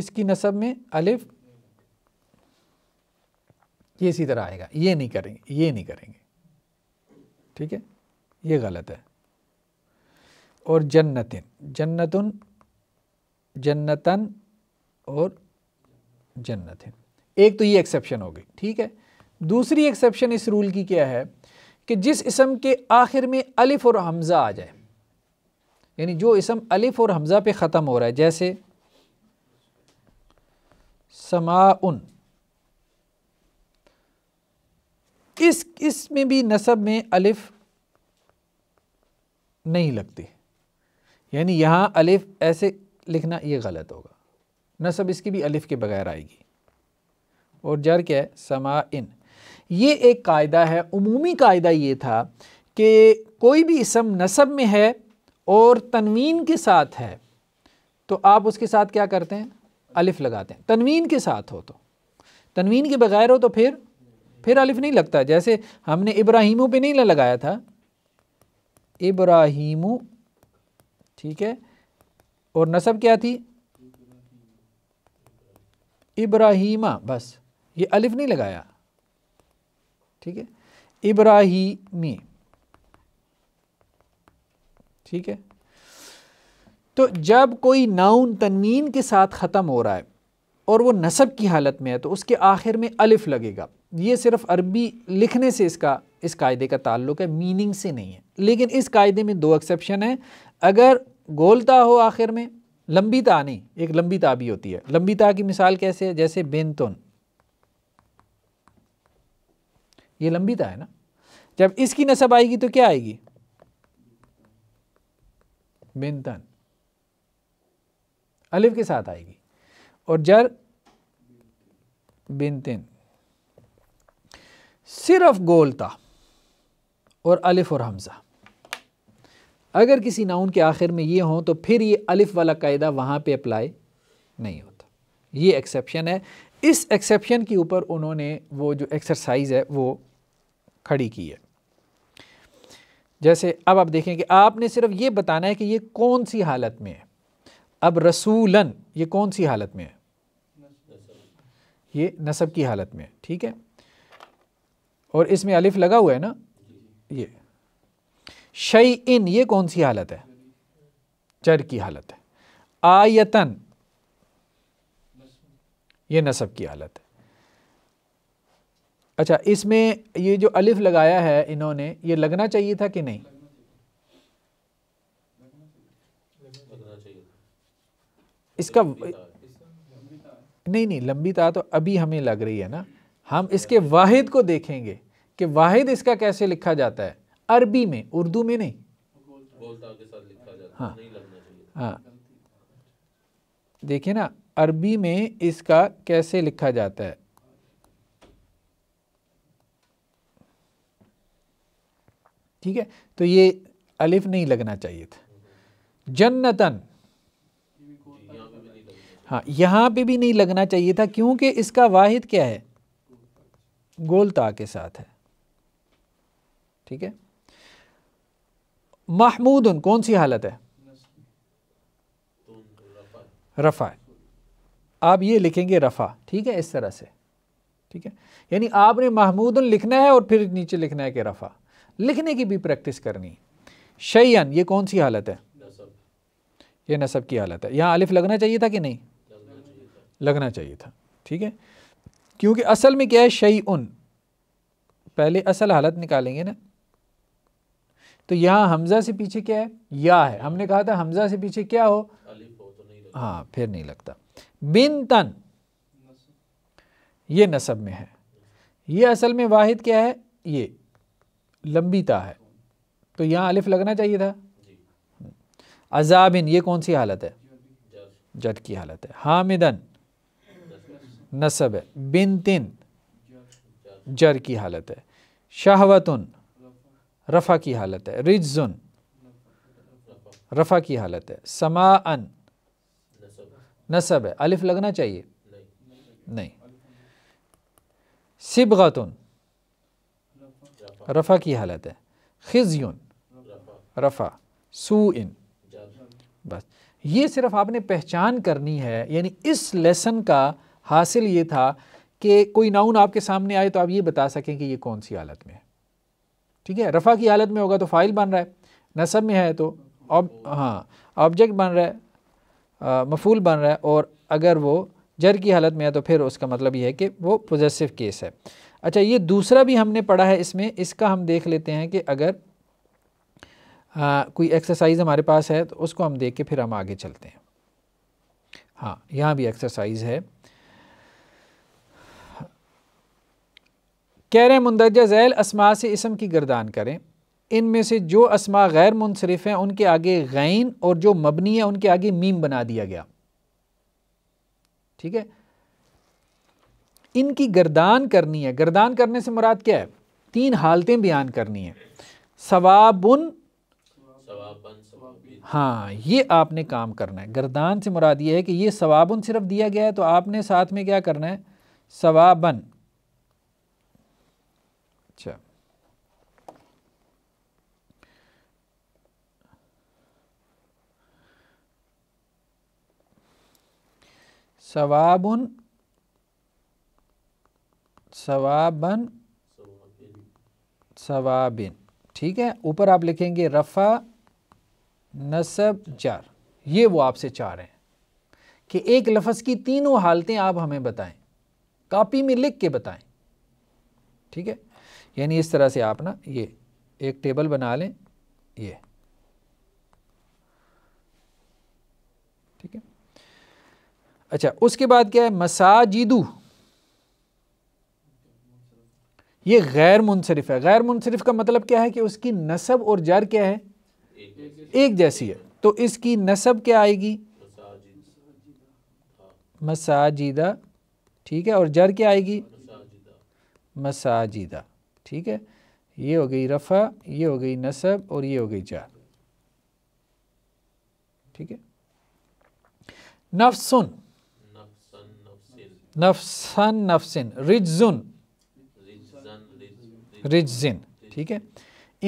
इसकी नसब में अलिफ ये इसी तरह आएगा ये नहीं करेंगे ये नहीं करेंगे ठीक है ये गलत है और जन्नतिन जन्नतन जन्नतन और जन्नत है एक तो ये एक्सेप्शन हो गई ठीक है दूसरी एक्सेप्शन इस रूल की क्या है कि जिस इसम के आखिर में अलिफ और हमज़ा आ जाए यानी जो इसम अलिफ और हमज़ा पे ख़त्म हो रहा है जैसे समाउन इस इसमें भी नसब में अलिफ नहीं लगती यानी यहाँ अलिफ ऐसे लिखना ये गलत होगा नसब इसकी भी अलिफ के बगैर आएगी और जर क्या है समा इन ये एक कायदा है उमूमी कायदा ये था कि कोई भी इसम नसब में है और तनवीन के साथ है तो आप उसके साथ क्या करते हैं अलिफ लगाते हैं तनवीन के साथ हो तो तनवीन के बगैर हो तो फिर फिर अलिफ नहीं लगता जैसे हमने इब्राहिमों पे नहीं लगाया था इब्राहिमों ठीक है और नसब क्या थी इब्राहिमा बस ये अलिफ नहीं लगाया ठीक है इब्राहिमी ठीक है तो जब कोई नाउन तनवीन के साथ ख़त्म हो रहा है और वो नसब की हालत में है तो उसके आखिर में अलिफ लगेगा ये सिर्फ अरबी लिखने से इसका इस कायदे का ताल्लुक है मीनिंग से नहीं है लेकिन इस कायदे में दो एक्सेप्शन है अगर गोलता हो आखिर में लंबी ता नहीं एक लंबी ता भी होती है लंबी ता की मिसाल कैसे है जैसे बेंतुन ये लंबी ता है ना जब इसकी नसब आएगी तो क्या आएगी बेंतन अलिफ के साथ आएगी और जर बेंतन सिर्फ गोलता और अलिफ और हमजा अगर किसी नाउन के आखिर में ये हों तो फिर ये अलिफ वाला कायदा वहाँ पे अप्लाई नहीं होता ये एक्सेप्शन है इस एक्सेप्शन के ऊपर उन्होंने वो जो एक्सरसाइज है वो खड़ी की है जैसे अब आप देखें कि आपने सिर्फ ये बताना है कि ये कौन सी हालत में है अब रसूलन ये कौन सी हालत में है ये नसब की हालत में है ठीक है और इसमें अलिफ लगा हुआ है ना ये शई इन ये कौन सी हालत है चर की हालत है आयतन ये नसब की हालत है अच्छा इसमें ये जो अलिफ लगाया है इन्होंने ये लगना चाहिए था कि नहीं इसका नहीं नहीं लंबी ता तो अभी हमें लग रही है ना हम इसके वाहिद को देखेंगे कि वाहिद इसका कैसे लिखा जाता है अरबी में उर्दू में नहीं हाँ हाँ देखिए ना अरबी में इसका कैसे लिखा जाता है ठीक है तो ये अलिफ नहीं लगना चाहिए था जन्नतन हाँ यहां पे भी नहीं लगना चाहिए था क्योंकि इसका वाहिद क्या है गोलता के साथ है ठीक है महमूद उन कौन सी हालत है रफ़ा आप ये लिखेंगे रफ़ा ठीक है इस तरह से ठीक है यानी आपने महमूद लिखना है और फिर नीचे लिखना है कि रफ़ा लिखने की भी प्रैक्टिस करनी शैयन ये कौन सी हालत है ये नसब की हालत है यहाँ अलिफ लगना चाहिए था कि नहीं लगना चाहिए था ठीक है क्योंकि असल में क्या है शई उन पहले असल हालत निकालेंगे ना तो यहाँ हमज़ा से पीछे क्या है या है हमने कहा था हमज़ा से पीछे क्या हो हाँ फिर नहीं लगता बिन तन ये नसब में है ये असल में वाहिद क्या है ये लंबी ता है तो यहाँ अलिफ लगना चाहिए था अजाबिन ये कौन सी हालत है जट की हालत है हामिदन नसब है बिन तिन जर की हालत है शाहवतन रफ़ा की हालत है रिजुन रफ़ा की हालत है अन नसब है अलिफ लगना चाहिए नहीं सिबगतुन रफ़ा की हालत है खिजयुन रफ़ा सू इन बस ये सिर्फ आपने पहचान करनी है यानी इस लेसन का हासिल ये था कि कोई नाउन आपके सामने आए तो आप ये बता सकें कि ये कौन सी हालत में है ठीक है रफ़ा की हालत में होगा तो फ़ाइल बन रहा है नसब में है तो ऑब हाँ ऑब्जेक्ट बन रहा है मफूल बन रहा है और अगर वो जर की हालत में है तो फिर उसका मतलब ये है कि वो पोजेसिव केस है अच्छा ये दूसरा भी हमने पढ़ा है इसमें इसका हम देख लेते हैं कि अगर आ, कोई एक्सरसाइज हमारे पास है तो उसको हम देख के फिर हम आगे चलते हैं हाँ यहाँ भी एक्सरसाइज है कह रहे हैं मुंदरजा झैल असमा से इसम की गर्दान करें इन में से जो असमा गैर मुनसरफ हैं उनके आगे गैन और जो मबनी है उनके आगे मीम बना दिया गया ठीक है इनकी गर्दान करनी है गर्दान करने से मुराद क्या है तीन हालतें बयान करनी है सवाबुन हाँ ये आपने काम करना है गर्दान से मुराद ये है कि ये सवाबुन सिर्फ दिया गया है तो आपने साथ में क्या करना है सवाबन सवाबुन सवाबन सवाबिन ठीक है ऊपर आप लिखेंगे रफ़ा नसब चार ये वो आपसे चार हैं कि एक लफ्ज़ की तीनों हालतें आप हमें बताएं कापी में लिख के बताएं ठीक है यानी इस तरह से आप ना ये एक टेबल बना लें ये अच्छा उसके बाद क्या है मसाजिदू ये गैर मुनसरफ है गैर मुनसरफ का मतलब क्या है कि उसकी नसब और जर क्या है एक जैसी है तो इसकी नसब क्या आएगी मसाजिदा ठीक है और जर क्या आएगी मसाजिदा ठीक है ये हो गई रफ़ा ये हो गई नसब और ये हो गई जर ठीक है नफ्सुन नफसन नफसिन रिजजुन रिजजिन ठीक है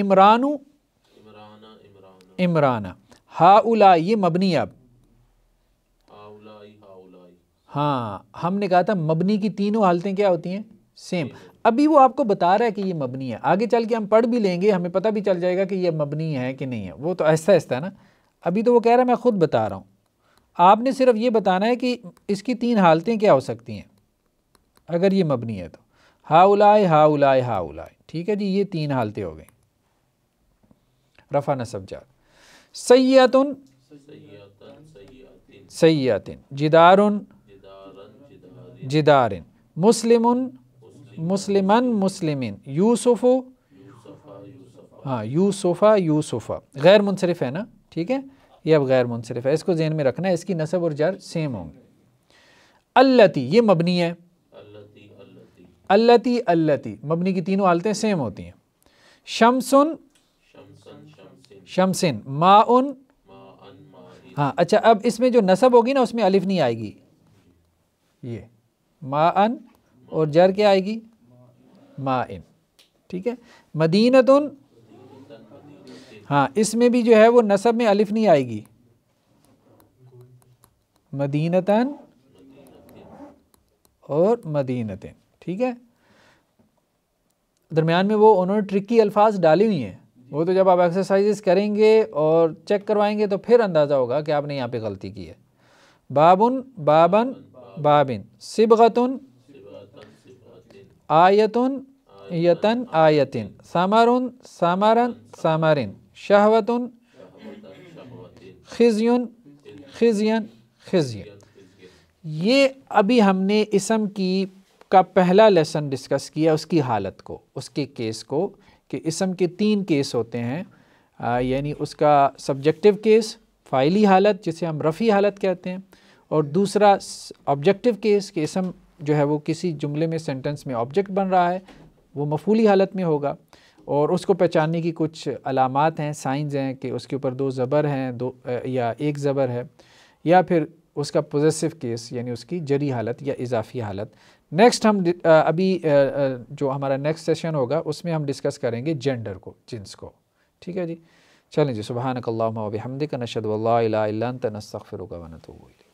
इमरानु इमराना हाउला ये मबनी अब हाँ हमने कहा था मबनी की तीनों हालतें क्या होती हैं सेम अभी वो आपको बता रहा है कि ये मबनी है आगे चल के हम पढ़ भी लेंगे हमें पता भी चल जाएगा कि ये मबनी है कि नहीं है वो तो ऐसा ऐसा है ना अभी तो वो कह रहा है मैं खुद बता रहा हूँ आपने सिर्फ ये बताना है कि इसकी तीन हालतें क्या हो सकती हैं अगर ये मबनी है तो हाउलाए हाउलाए हाउलाए ठीक है जी ये तीन हालतें हो गई रफ़ा नसब जात सयातन सयातिन जिदारुन जिदारिन मुस्लिम मुस्लिमन मुस्लिमिन यूसुफ़ हाँ यूसुफ़ा यूसुफ़ा गैर मुनसरफ है ना ठीक है या गैर मुनसरफ है इसको जहन में रखना है इसकी नसब और जर सेम होंगे अल्लती ये मबनी है अल्लती अल्लती मबनी की तीनों हालतें सेम होती हैं शमसुन शमसिन माउन हाँ अच्छा अब इसमें जो नसब होगी ना उसमें अलिफ नहीं आएगी ये माअन और जर क्या आएगी माइन ठीक है मदीनतुन हाँ इसमें भी जो है वो नसब में अलिफ नहीं आएगी मदीनतन और मदीनतन ठीक है दरमियान में वो उन्होंने ट्रिकी अल्फाज डाले हुई हैं वो तो जब आप एक्सरसाइजेस करेंगे और चेक करवाएंगे तो फिर अंदाज़ा होगा कि आपने यहाँ पे गलती की है बाबुन बाबन बाबिन सिबगतुन आयतुन यतन आयतिन सामारुन सामारन सामारिन शहवत खिजियन खिजियन खिजियन ये अभी हमने इसम की का पहला लेसन डिस्कस किया उसकी हालत को उसके केस को कि इसम के तीन केस होते हैं यानी उसका सब्जेक्टिव केस फ़ाइली हालत जिसे हम रफ़ी हालत कहते हैं और दूसरा ऑब्जेक्टिव केस कि इसम जो है वो किसी जुमले में सेंटेंस में ऑब्जेक्ट बन रहा है वो मफूली हालत में होगा और उसको पहचानने की कुछ अलामत हैं साइंस हैं कि उसके ऊपर दो ज़बर हैं दो या एक ज़बर है या फिर उसका पोजेसिव केस यानी उसकी जरी हालत या इजाफी हालत नेक्स्ट हम अभी जो हमारा नेक्स्ट सेशन होगा उसमें हम डिस्कस करेंगे जेंडर को जिन्स को ठीक है जी चलें जी सुबह अल्लाह हमदिक नशद वल्ला तनस्तफ़िर वनतूल